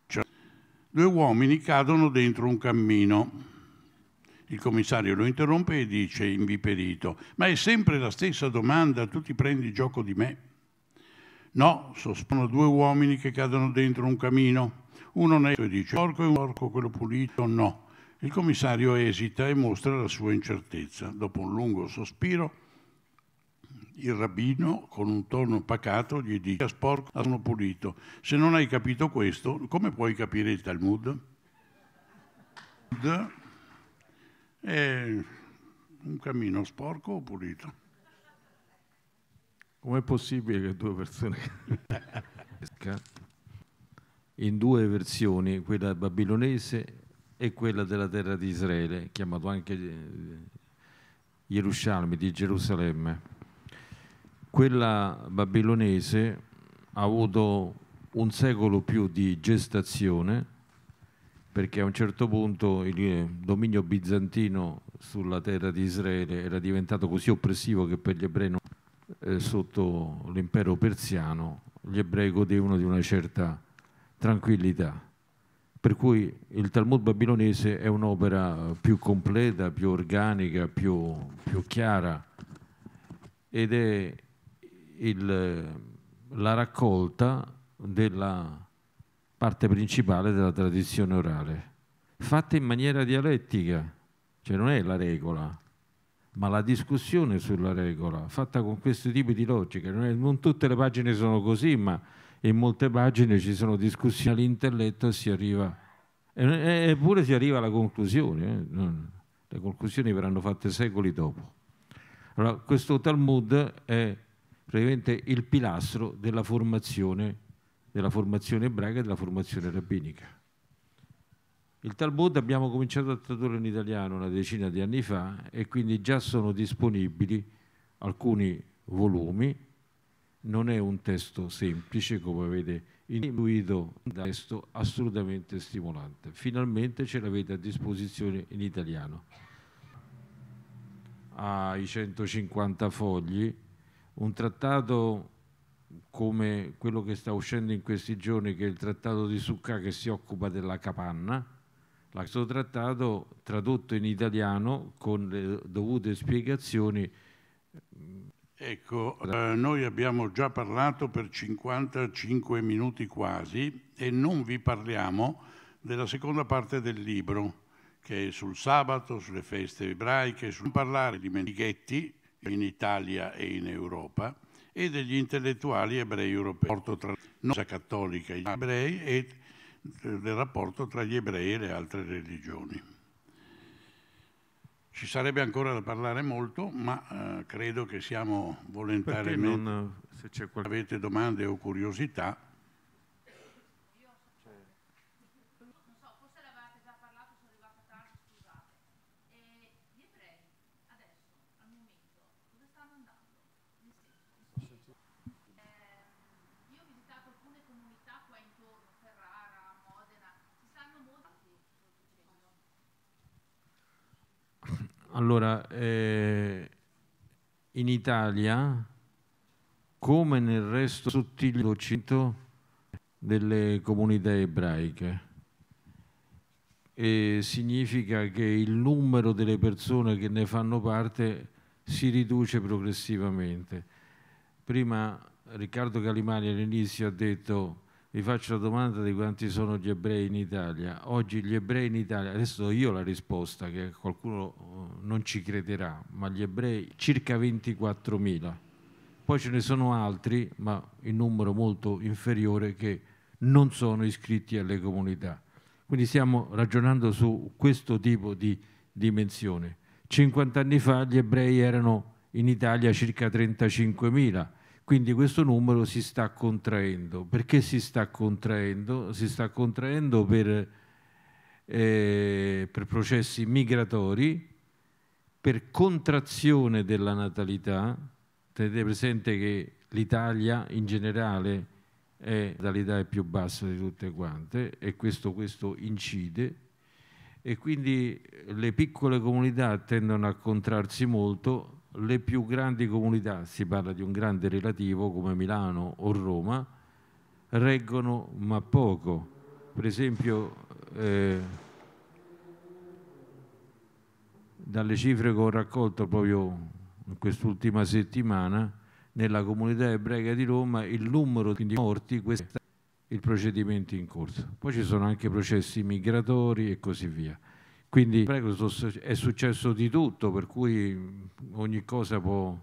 C: cioè, due uomini cadono dentro un cammino. Il commissario lo interrompe e dice inviperito, ma è sempre la stessa domanda, tu ti prendi gioco di me? No, sono due uomini che cadono dentro un cammino. Uno onesto dice porco è un porco, quello pulito no. Il commissario esita e mostra la sua incertezza. Dopo un lungo sospiro, il rabbino, con un tono pacato, gli dice sporco, sono pulito. Se non hai capito questo, come puoi capire il Talmud? È un cammino sporco o pulito?
B: Com'è possibile che due persone... *laughs* *laughs* in due versioni, quella babilonese e quella della terra di Israele, chiamato anche Gerusalemme, eh, di Gerusalemme. Quella babilonese ha avuto un secolo più di gestazione, perché a un certo punto il eh, dominio bizantino sulla terra di Israele era diventato così oppressivo che per gli ebrei non, eh, sotto l'impero persiano gli ebrei godevano di una certa tranquillità. Per cui il Talmud babilonese è un'opera più completa, più organica, più, più chiara ed è il, la raccolta della parte principale della tradizione orale, fatta in maniera dialettica, cioè non è la regola, ma la discussione sulla regola, fatta con questo tipo di logica. Non, è, non tutte le pagine sono così, ma in molte pagine ci sono discussioni all'intelletto e si arriva, eppure si arriva alla conclusione, eh, le conclusioni verranno fatte secoli dopo. Allora, questo Talmud è praticamente il pilastro della formazione, della formazione ebraica e della formazione rabbinica. Il Talmud abbiamo cominciato a tradurre in italiano una decina di anni fa e quindi già sono disponibili alcuni volumi non è un testo semplice, come avete intuito, è un testo assolutamente stimolante. Finalmente ce l'avete a disposizione in italiano. Ai 150 fogli, un trattato come quello che sta uscendo in questi giorni, che è il trattato di Succa che si occupa della capanna, questo trattato tradotto in italiano con le dovute spiegazioni Ecco, eh, noi abbiamo già
C: parlato per 55 minuti quasi e non vi parliamo della seconda parte del libro, che è sul sabato, sulle feste ebraiche, sul parlare di mendighetti in Italia e in Europa e degli intellettuali ebrei europei, il rapporto tra la cattolica e gli ebrei e eh, del rapporto tra gli ebrei e le altre religioni. Ci sarebbe ancora da parlare molto, ma eh, credo che siamo volontariamente... Non, eh, se qualche... avete domande o curiosità,
B: Allora, eh, in Italia, come nel resto sottile dell'Occidente, delle comunità ebraiche. E significa che il numero delle persone che ne fanno parte si riduce progressivamente. Prima Riccardo Calimani all'inizio ha detto vi faccio la domanda di quanti sono gli ebrei in Italia. Oggi gli ebrei in Italia, adesso do io la risposta che qualcuno eh, non ci crederà, ma gli ebrei circa 24.000. Poi ce ne sono altri, ma in numero molto inferiore, che non sono iscritti alle comunità. Quindi stiamo ragionando su questo tipo di dimensione. 50 anni fa gli ebrei erano in Italia circa 35.000 quindi questo numero si sta contraendo. Perché si sta contraendo? Si sta contraendo per, eh, per processi migratori, per contrazione della natalità. Tenete presente che l'Italia in generale è la natalità è più bassa di tutte quante e questo, questo incide e quindi le piccole comunità tendono a contrarsi molto le più grandi comunità, si parla di un grande relativo come Milano o Roma, reggono ma poco. Per esempio eh, dalle cifre che ho raccolto proprio in quest'ultima settimana, nella comunità ebraica di Roma il numero di morti questo è il procedimento in corso. Poi ci sono anche processi migratori e così via. Quindi è successo di tutto, per cui mm, ogni cosa può...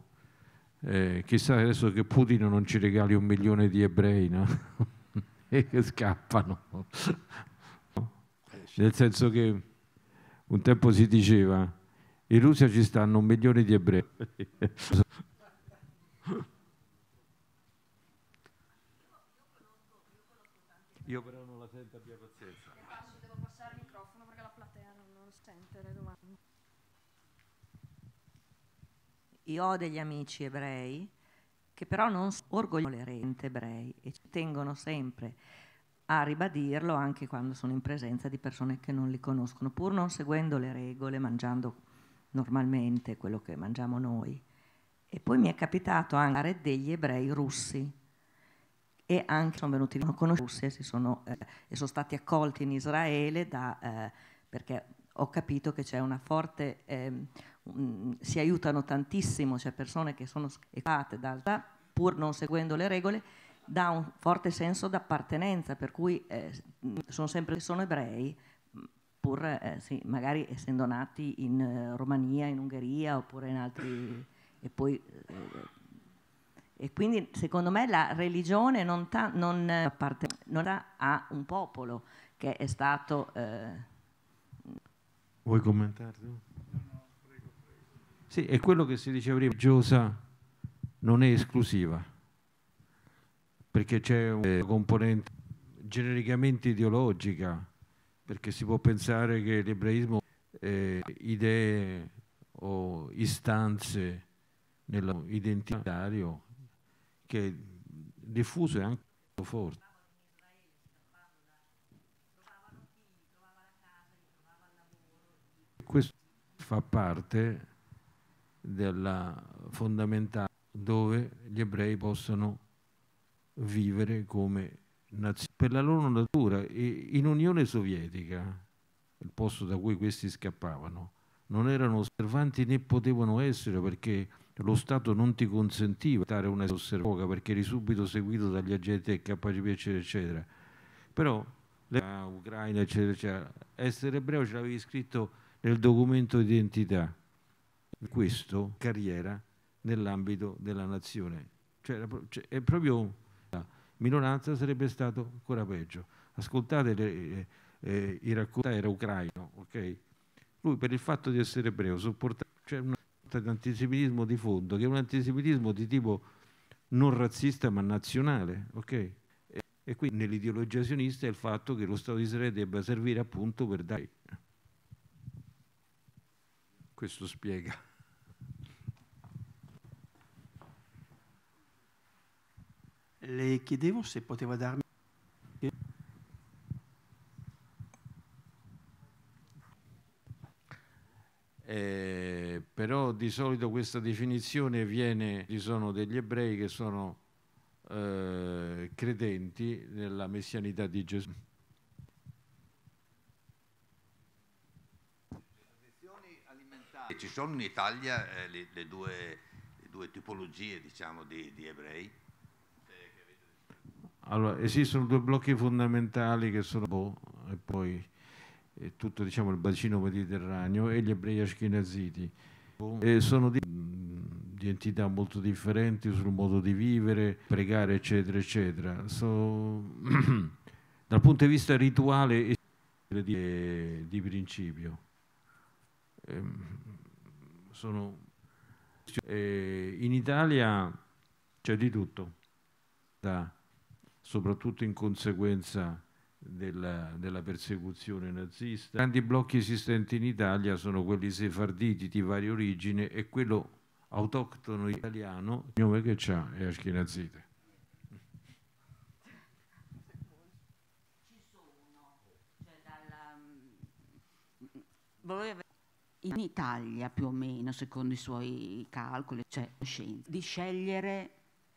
B: Eh, chissà adesso che Putin non ci regali un milione di ebrei, no? *laughs* e scappano. Eh, Nel senso che un tempo si diceva, in Russia ci stanno un milione di ebrei. Io però
D: Io ho degli amici ebrei che però non orgogliono le rente ebrei e ci tengono sempre a ribadirlo anche quando sono in presenza di persone che non li conoscono, pur non seguendo le regole, mangiando normalmente quello che mangiamo noi. E poi mi è capitato anche fare degli ebrei russi e anche sono venuti sono conosciuti e eh, e sono stati accolti in Israele da, eh, perché ho capito che c'è una forte... Eh, si aiutano tantissimo, c'è cioè persone che sono scappate da pur non seguendo le regole, dà un forte senso d'appartenenza, per cui eh, sono sempre sono ebrei, mm, pur eh, sì, magari essendo nati in eh, Romania, in Ungheria oppure in altri... E, poi, eh, e quindi secondo me la religione non, ta, non eh, appartiene a un popolo che è stato... Eh,
B: Vuoi commentare? Tu? Sì, è quello che si dice prima, religiosa non è esclusiva, perché c'è una componente genericamente ideologica, perché si può pensare che l'ebraismo eh, idee o istanze nell'identitario che è diffuso e anche molto forte. Questo fa parte della fondamentale dove gli ebrei possono vivere come nazione per la loro natura in Unione Sovietica il posto da cui questi scappavano non erano osservanti né potevano essere perché lo Stato non ti consentiva di dare una osservoca perché eri subito seguito dagli agenti KGB eccetera eccetera però l'Ucraina eccetera eccetera essere ebreo ce l'avevi scritto nel documento d'identità questo carriera nell'ambito della nazione. Cioè, cioè è proprio la minoranza sarebbe stato ancora peggio. Ascoltate le, eh, eh, i racconti, era ucraino, ok? Lui per il fatto di essere ebreo sopportava cioè, un antisemitismo di fondo, che è un antisemitismo di tipo non razzista ma nazionale, ok? E, e quindi nell'ideologia sionista è il fatto che lo Stato di Israele debba servire appunto per dare... Questo spiega.
E: le chiedevo se poteva darmi...
B: Eh, però di solito questa definizione viene, ci sono degli ebrei che sono eh, credenti nella messianità di Gesù.
D: Ci
C: sono in Italia eh, le, le, due, le, due, tipologie diciamo, di, di ebrei,
B: allora, esistono due blocchi fondamentali che sono Bo e poi e eh, tutto diciamo, il bacino mediterraneo e gli ebrei ashkenaziti. E eh, sono di, mm, di, entità molto differenti sul modo di vivere, pregare, eccetera, eccetera. So, *clears throat* dal punto di vista rituale e di, eh, di principio. E, ehm, sono, e in Italia c'è di tutto. Da, soprattutto in conseguenza della, della, persecuzione nazista. I grandi blocchi esistenti in Italia sono quelli sefarditi di varie origini e quello autoctono italiano, il nome che c'ha è Ashkenazite.
D: Cioè, mm, in Italia più o meno, secondo i suoi calcoli, cioè scienze, di scegliere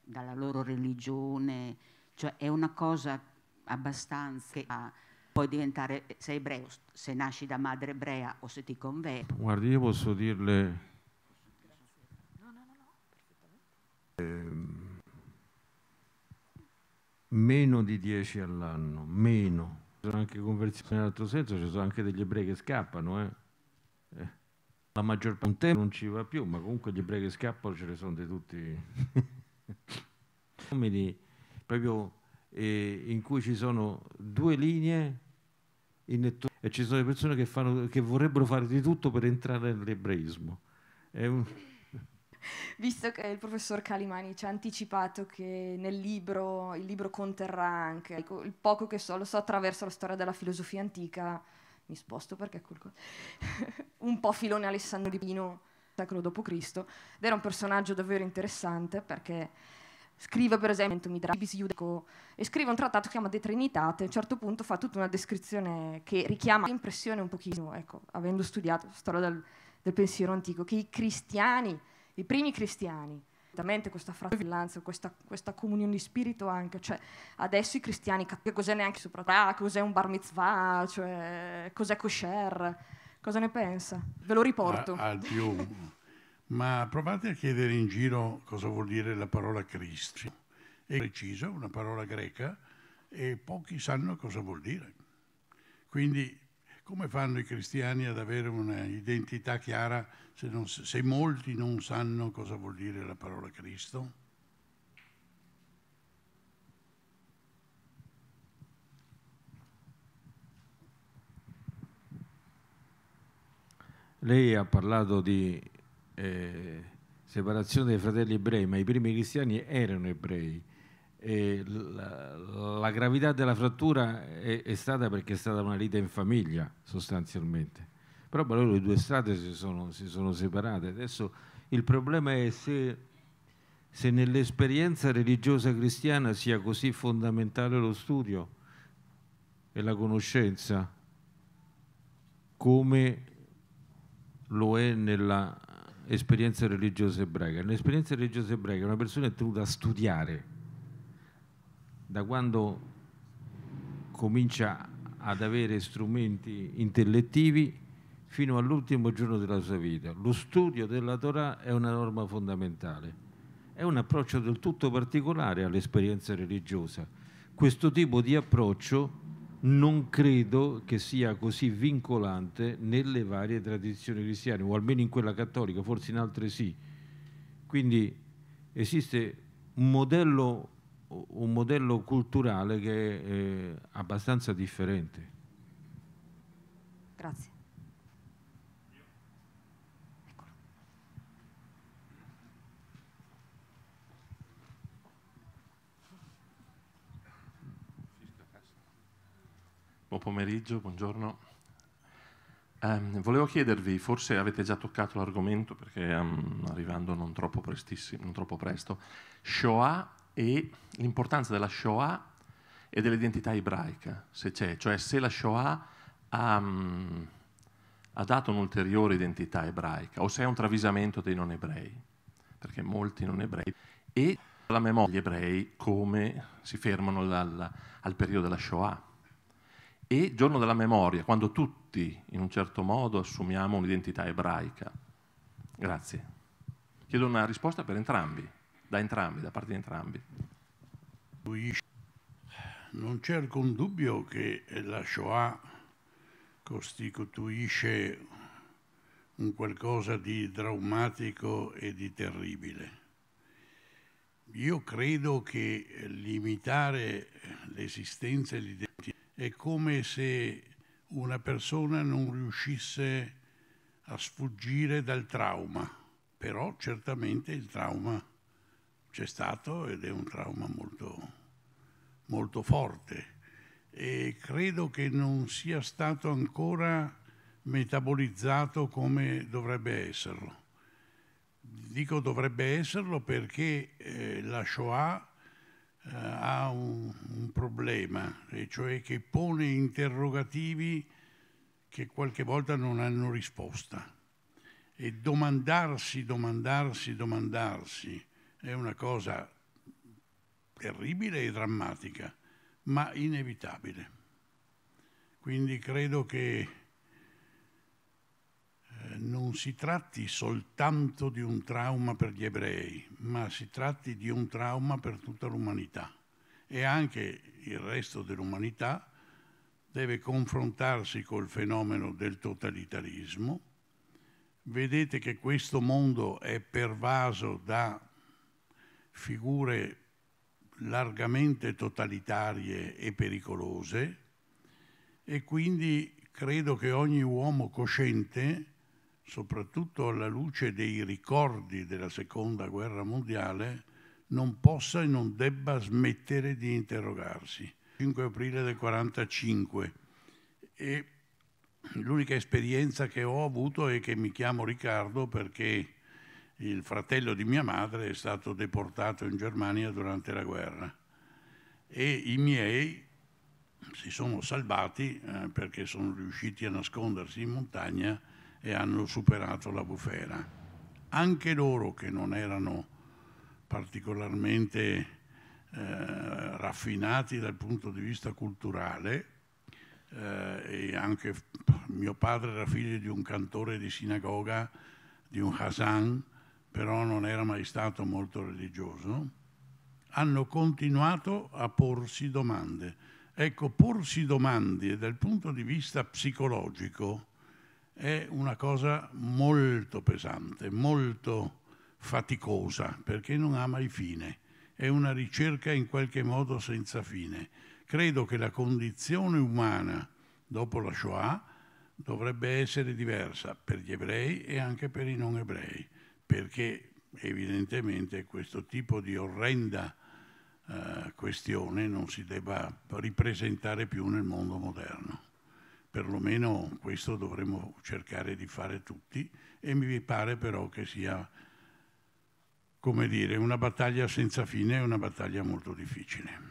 D: dalla loro religione, cioè è una cosa abbastanza che puoi diventare, eh, sei ebreo, se nasci da madre ebrea o se ti converti.
B: Guardi, io posso dirle... No, no, no, eh, meno di 10 all'anno, meno. Ci sono anche conversioni in altro senso, ci sono anche degli ebrei che scappano, eh. Eh. La maggior parte non ci va più, ma comunque gli ebrei che scappano ce ne sono di tutti. Uomini *laughs* proprio eh, in cui ci sono due linee in e ci sono le persone che, fanno, che, vorrebbero fare di tutto per entrare nell'ebraismo. Un...
A: *laughs* Visto che il professor Calimani ci ha anticipato che nel libro, il libro conterrà anche il poco che so, lo so attraverso la storia della filosofia antica, mi sposto perché è quel... *laughs* un po' filone Alessandro di Pino, secolo d.C., ed era un personaggio davvero interessante perché scrive per esempio Midrabis Judeco e scrive un trattato che si chiama De Trinitate, a un certo punto fa tutta una descrizione che richiama l'impressione un pochino, ecco, avendo studiato la storia del, del, pensiero antico, che i cristiani, i primi cristiani, questa fratellanza, questa, questa comunione di spirito anche, cioè adesso i cristiani capiscono cos'è neanche sopra, ah, cos'è un bar mitzvah, cioè, cos'è kosher, cosa ne pensa? Ve lo riporto. A,
C: al più ma provate a chiedere in giro cosa vuol dire la parola Cristo. È precisa, una parola greca, e pochi sanno cosa vuol dire. Quindi come fanno i cristiani ad avere un'identità chiara se, non, se molti non sanno cosa vuol dire la parola Cristo?
B: Lei ha parlato di eh, separazione dei fratelli ebrei, ma i primi cristiani erano ebrei. La, la, gravità della frattura è, è, stata perché è stata una lite in famiglia, sostanzialmente. Però loro le due strade si sono, si sono separate. Adesso il problema è se, se nell'esperienza religiosa cristiana sia così fondamentale lo studio e la conoscenza come lo è nella esperienza religiosa ebraica. Nell'esperienza religiosa ebraica una persona è tenuta a studiare da quando comincia ad avere strumenti intellettivi fino all'ultimo giorno della sua vita. Lo studio della Torah è una norma fondamentale. È un approccio del tutto particolare all'esperienza religiosa. Questo tipo di approccio non credo che sia così vincolante nelle varie tradizioni cristiane, o almeno in quella cattolica, forse in altre sì. Quindi esiste un modello, un modello culturale che è eh, abbastanza differente.
A: Grazie.
C: buon pomeriggio, buongiorno. Um, volevo chiedervi, forse avete già toccato l'argomento perché um, arrivando non troppo, non troppo presto, Shoah e l'importanza della Shoah e dell'identità ebraica, se c'è, cioè se la Shoah ha, ha, dato un'ulteriore identità ebraica o se è un travisamento dei
B: non ebrei, perché molti non ebrei, e la memoria degli ebrei come si fermano dal, al periodo della Shoah e giorno della memoria,
C: quando tutti in un certo modo assumiamo un'identità ebraica. Grazie. Chiedo una risposta per entrambi, da entrambi, da parte di entrambi. Non c'è alcun dubbio che la Shoah costituisce un qualcosa di drammatico e di terribile. Io credo che limitare l'esistenza e l'identità è come se una persona non riuscisse a sfuggire dal trauma, però certamente il trauma c'è stato ed è un trauma molto, molto forte e credo che non sia stato ancora metabolizzato come dovrebbe esserlo. Dico dovrebbe esserlo perché eh, la Shoah eh, ha un, un problema, e cioè che pone interrogativi che qualche volta non hanno risposta. E domandarsi, domandarsi, domandarsi è una cosa terribile e drammatica, ma inevitabile. Quindi credo che non si tratti soltanto di un trauma per gli ebrei, ma si tratti di un trauma per tutta l'umanità e anche il resto dell'umanità deve confrontarsi col fenomeno del totalitarismo. Vedete che questo mondo è pervaso da figure largamente totalitarie e pericolose e quindi credo che ogni uomo cosciente soprattutto alla luce dei ricordi della Seconda Guerra Mondiale, non possa e non debba smettere di interrogarsi. 5 aprile del 1945 e l'unica esperienza che ho avuto è che mi chiamo Riccardo perché il fratello di mia madre è stato deportato in Germania durante la guerra e i miei si sono salvati eh, perché sono riusciti a nascondersi in montagna e hanno superato la bufera. Anche loro che non erano particolarmente eh, raffinati dal punto di vista culturale, eh, e anche mio padre era figlio di un cantore di sinagoga, di un Hasan, però non era mai stato molto religioso, hanno continuato a porsi domande. Ecco, porsi domande dal punto di vista psicologico è una cosa molto pesante, molto faticosa, perché non ha mai fine. È una ricerca in qualche modo senza fine. Credo che la condizione umana dopo la Shoah dovrebbe essere diversa per gli ebrei e anche per i non ebrei, perché evidentemente questo tipo di orrenda eh, questione non si debba ripresentare più nel mondo moderno perlomeno questo dovremmo cercare di fare tutti e mi pare però che sia, come dire, una battaglia senza fine, una battaglia molto difficile.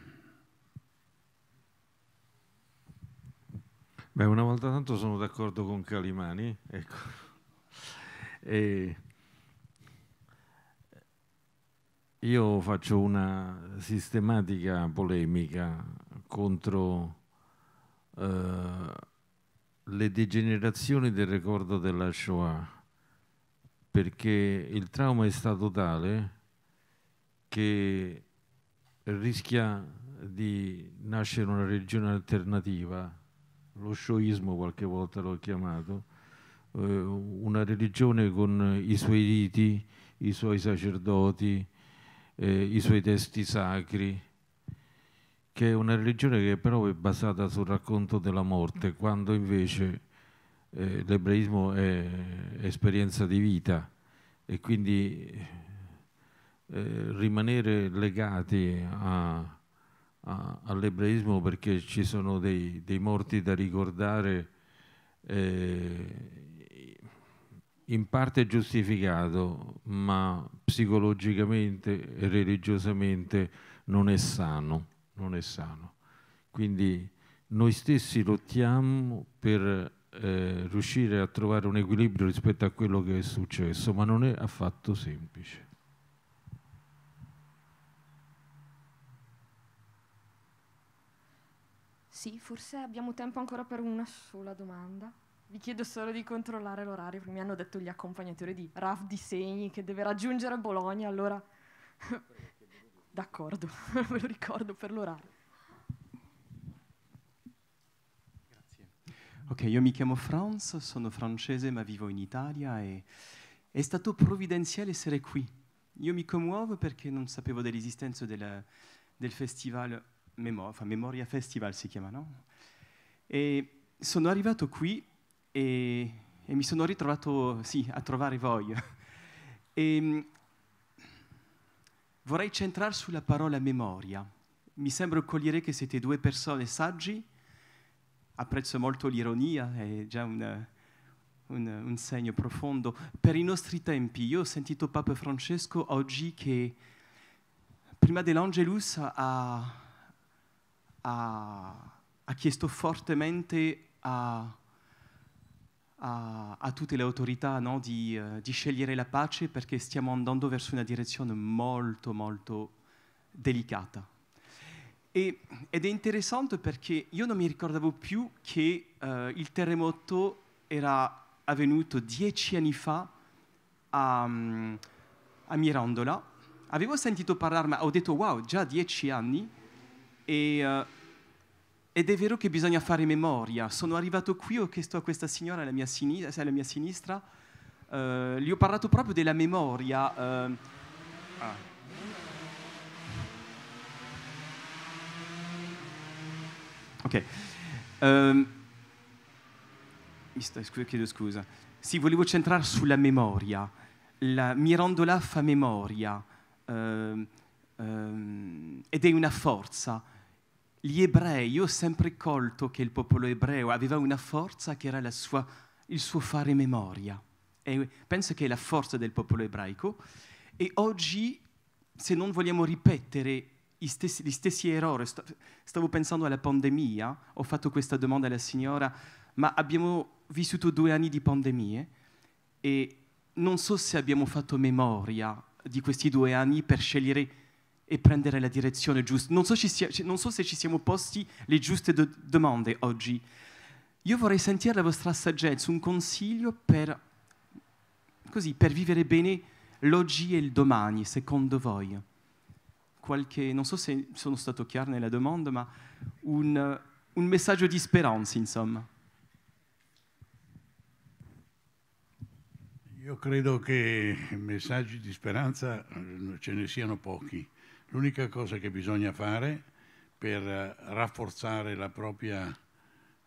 B: Beh, una volta tanto sono d'accordo con Calimani, ecco. E io faccio una sistematica polemica contro... Eh, le degenerazioni del ricordo della Shoah, perché il trauma è stato tale che rischia di nascere una religione alternativa, lo shoismo qualche volta l'ho chiamato, eh, una religione con i suoi riti, i suoi sacerdoti, eh, i suoi testi sacri, che è una religione che però è basata sul racconto della morte, quando invece eh, l'ebraismo è esperienza di vita e quindi eh, rimanere legati all'ebraismo perché ci sono dei, dei morti da ricordare eh, in parte giustificato, ma psicologicamente e religiosamente non è sano non è sano. Quindi noi stessi lottiamo per eh, riuscire a trovare un equilibrio rispetto a quello che è successo, ma non è affatto semplice.
A: Sì, forse abbiamo tempo ancora per una sola domanda. Vi chiedo solo di controllare l'orario, mi hanno detto gli accompagnatori di RAF Disegni che deve raggiungere Bologna, allora D'accordo, ve *laughs* lo ricordo per l'orario.
E: Grazie. Ok, io mi chiamo Franz, sono francese ma vivo in Italia e è stato provvidenziale essere qui. Io mi commuovo perché non sapevo dell'esistenza della, del festival Memo, enfin, Memoria Festival si chiama, no? E sono arrivato qui e, e mi sono ritrovato, sì, a trovare voi. e, ehm, Vorrei centrare sulla parola memoria. Mi sembra cogliere che siete due persone saggi, apprezzo molto l'ironia, è già un, un, un segno profondo. Per i nostri tempi, io ho sentito Papa Francesco oggi che prima dell'Angelus ha, ha, ha chiesto fortemente a a, a tutte le autorità no, di, uh, di, scegliere la pace perché stiamo andando verso una direzione molto molto delicata. E, ed è interessante perché io non mi ricordavo più che uh, il terremoto era avvenuto dieci anni fa a, a Mirandola. Avevo sentito parlare, ma ho detto wow, già dieci anni. E, uh, ed è vero che bisogna fare memoria. Sono arrivato qui, ho chiesto a questa signora alla mia, sinistra, alla mia sinistra eh, gli ho parlato proprio della memoria. Eh. Ah. Ok. Um, chiedo scusa. Sì, volevo centrare sulla memoria. La mirandola fa memoria um, um, ed è una forza gli ebrei, io ho sempre colto che il popolo ebreo aveva una forza che era sua, il suo fare memoria. E penso che è la forza del popolo ebraico. E oggi, se non vogliamo ripetere stessi, gli stessi errori, stavo pensando alla pandemia, ho fatto questa domanda alla signora, ma abbiamo vissuto due anni di pandemie e non so se abbiamo fatto memoria di questi due anni per scegliere e prendere la direzione giusta. Non so, sia, non so se ci siamo posti le giuste do- domande oggi. Io vorrei sentire la vostra saggezza, un consiglio per, così, per vivere bene l'oggi e il domani, secondo voi. Qualche, non so se sono stato chiaro nella domanda, ma un, un messaggio di speranza, insomma.
C: Io credo che messaggi di speranza eh, ce ne siano pochi. L'unica cosa che bisogna fare per rafforzare la propria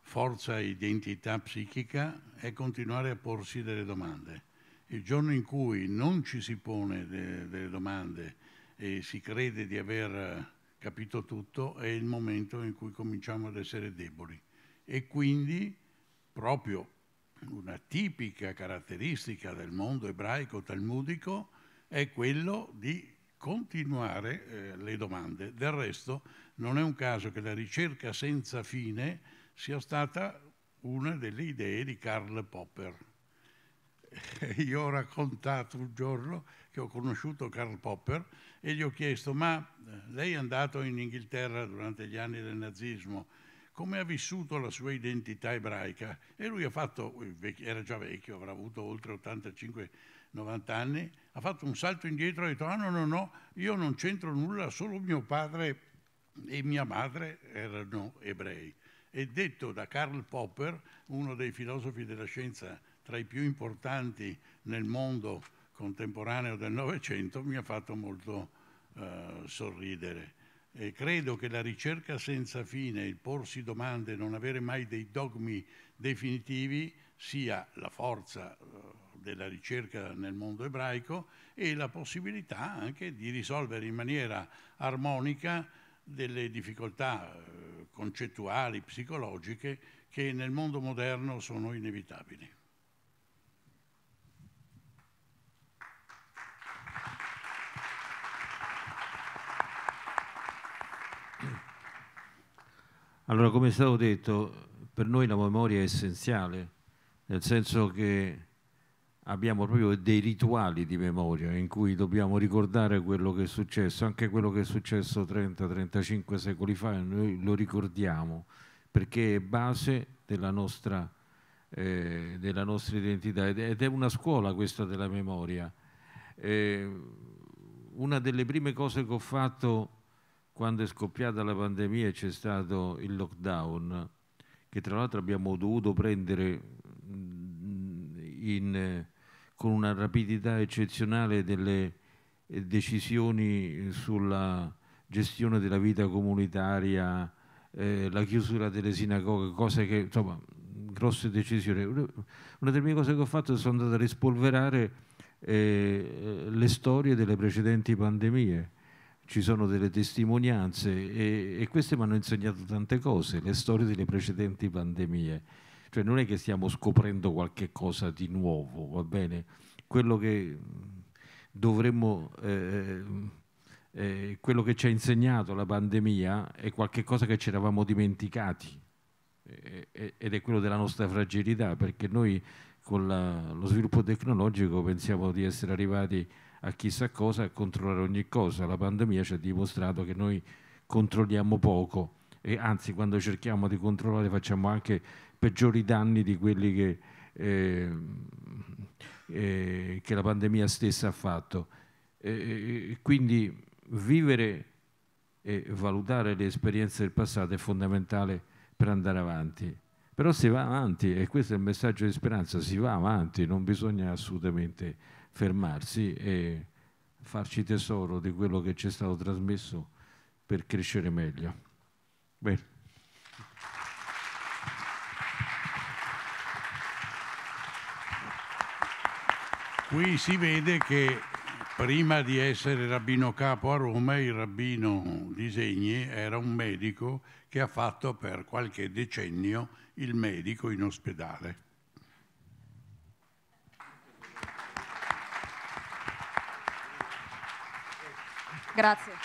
C: forza e identità psichica è continuare a porsi delle domande. Il giorno in cui non ci si pone de delle domande e si crede di aver capito tutto è il momento in cui cominciamo ad essere deboli e quindi proprio una tipica caratteristica del mondo ebraico talmudico è quello di continuare eh, le domande. Del resto non è un caso che la ricerca senza fine sia stata una delle idee di Karl Popper. *laughs* Io ho raccontato un giorno che ho conosciuto Karl Popper e gli ho chiesto ma eh, lei è andato in Inghilterra durante gli anni del nazismo, come ha vissuto la sua identità ebraica? E lui ha fatto, eh, era già vecchio, avrà avuto oltre 85-90 anni, ha fatto un salto indietro e ha detto ah no, no, no, io non c'entro nulla, solo mio padre e mia madre erano ebrei. È detto da Karl Popper, uno dei filosofi della scienza tra i più importanti nel mondo contemporaneo del Novecento, mi ha fatto molto eh, sorridere. E credo che la ricerca senza fine, il porsi domande, non avere mai dei dogmi definitivi sia la forza eh, della ricerca nel mondo ebraico e la possibilità anche di risolvere in maniera armonica delle difficoltà eh, concettuali, psicologiche che nel mondo moderno sono inevitabili.
B: Allora, come è stato detto, per noi la memoria è essenziale, nel senso che abbiamo proprio dei rituali di memoria in cui dobbiamo ricordare quello che è successo, anche quello che è successo 30-35 secoli fa, noi lo ricordiamo perché è base della nostra, eh, della nostra identità ed è una scuola questa della memoria. Eh, una delle prime cose che ho fatto quando è scoppiata la pandemia e c'è stato il lockdown, che tra l'altro abbiamo dovuto prendere mm, in con una rapidità eccezionale delle eh, decisioni eh, sulla gestione della vita comunitaria, eh, la chiusura delle sinagoghe, cose che, insomma, grosse decisioni. Una delle mie cose che ho fatto è sono andato a rispolverare eh, eh, le storie delle precedenti pandemie. Ci sono delle testimonianze e, e queste mi hanno insegnato tante cose, le storie delle precedenti pandemie cioè non è che stiamo scoprendo qualche cosa di nuovo, va bene? Quello che mm, dovremmo, eh, eh, eh, quello che ci ha insegnato la pandemia è qualcosa che ci eravamo dimenticati eh, eh, ed è quello della nostra fragilità, perché noi con la, lo sviluppo tecnologico pensiamo di essere arrivati a chissà cosa, a controllare ogni cosa. La pandemia ci ha dimostrato che noi controlliamo poco e anzi quando cerchiamo di controllare facciamo anche peggiori danni di quelli che, eh, eh, che la pandemia stessa ha fatto. Eh, quindi vivere e valutare le esperienze del passato è fondamentale per andare avanti. Però si va avanti e questo è il messaggio di speranza, si va avanti, non bisogna assolutamente fermarsi e farci tesoro di quello che ci è stato trasmesso per crescere meglio. Bene.
C: Qui si vede che prima di essere rabbino capo a Roma, il rabbino Disegni era un medico che ha fatto per qualche decennio il medico in ospedale.
A: Grazie.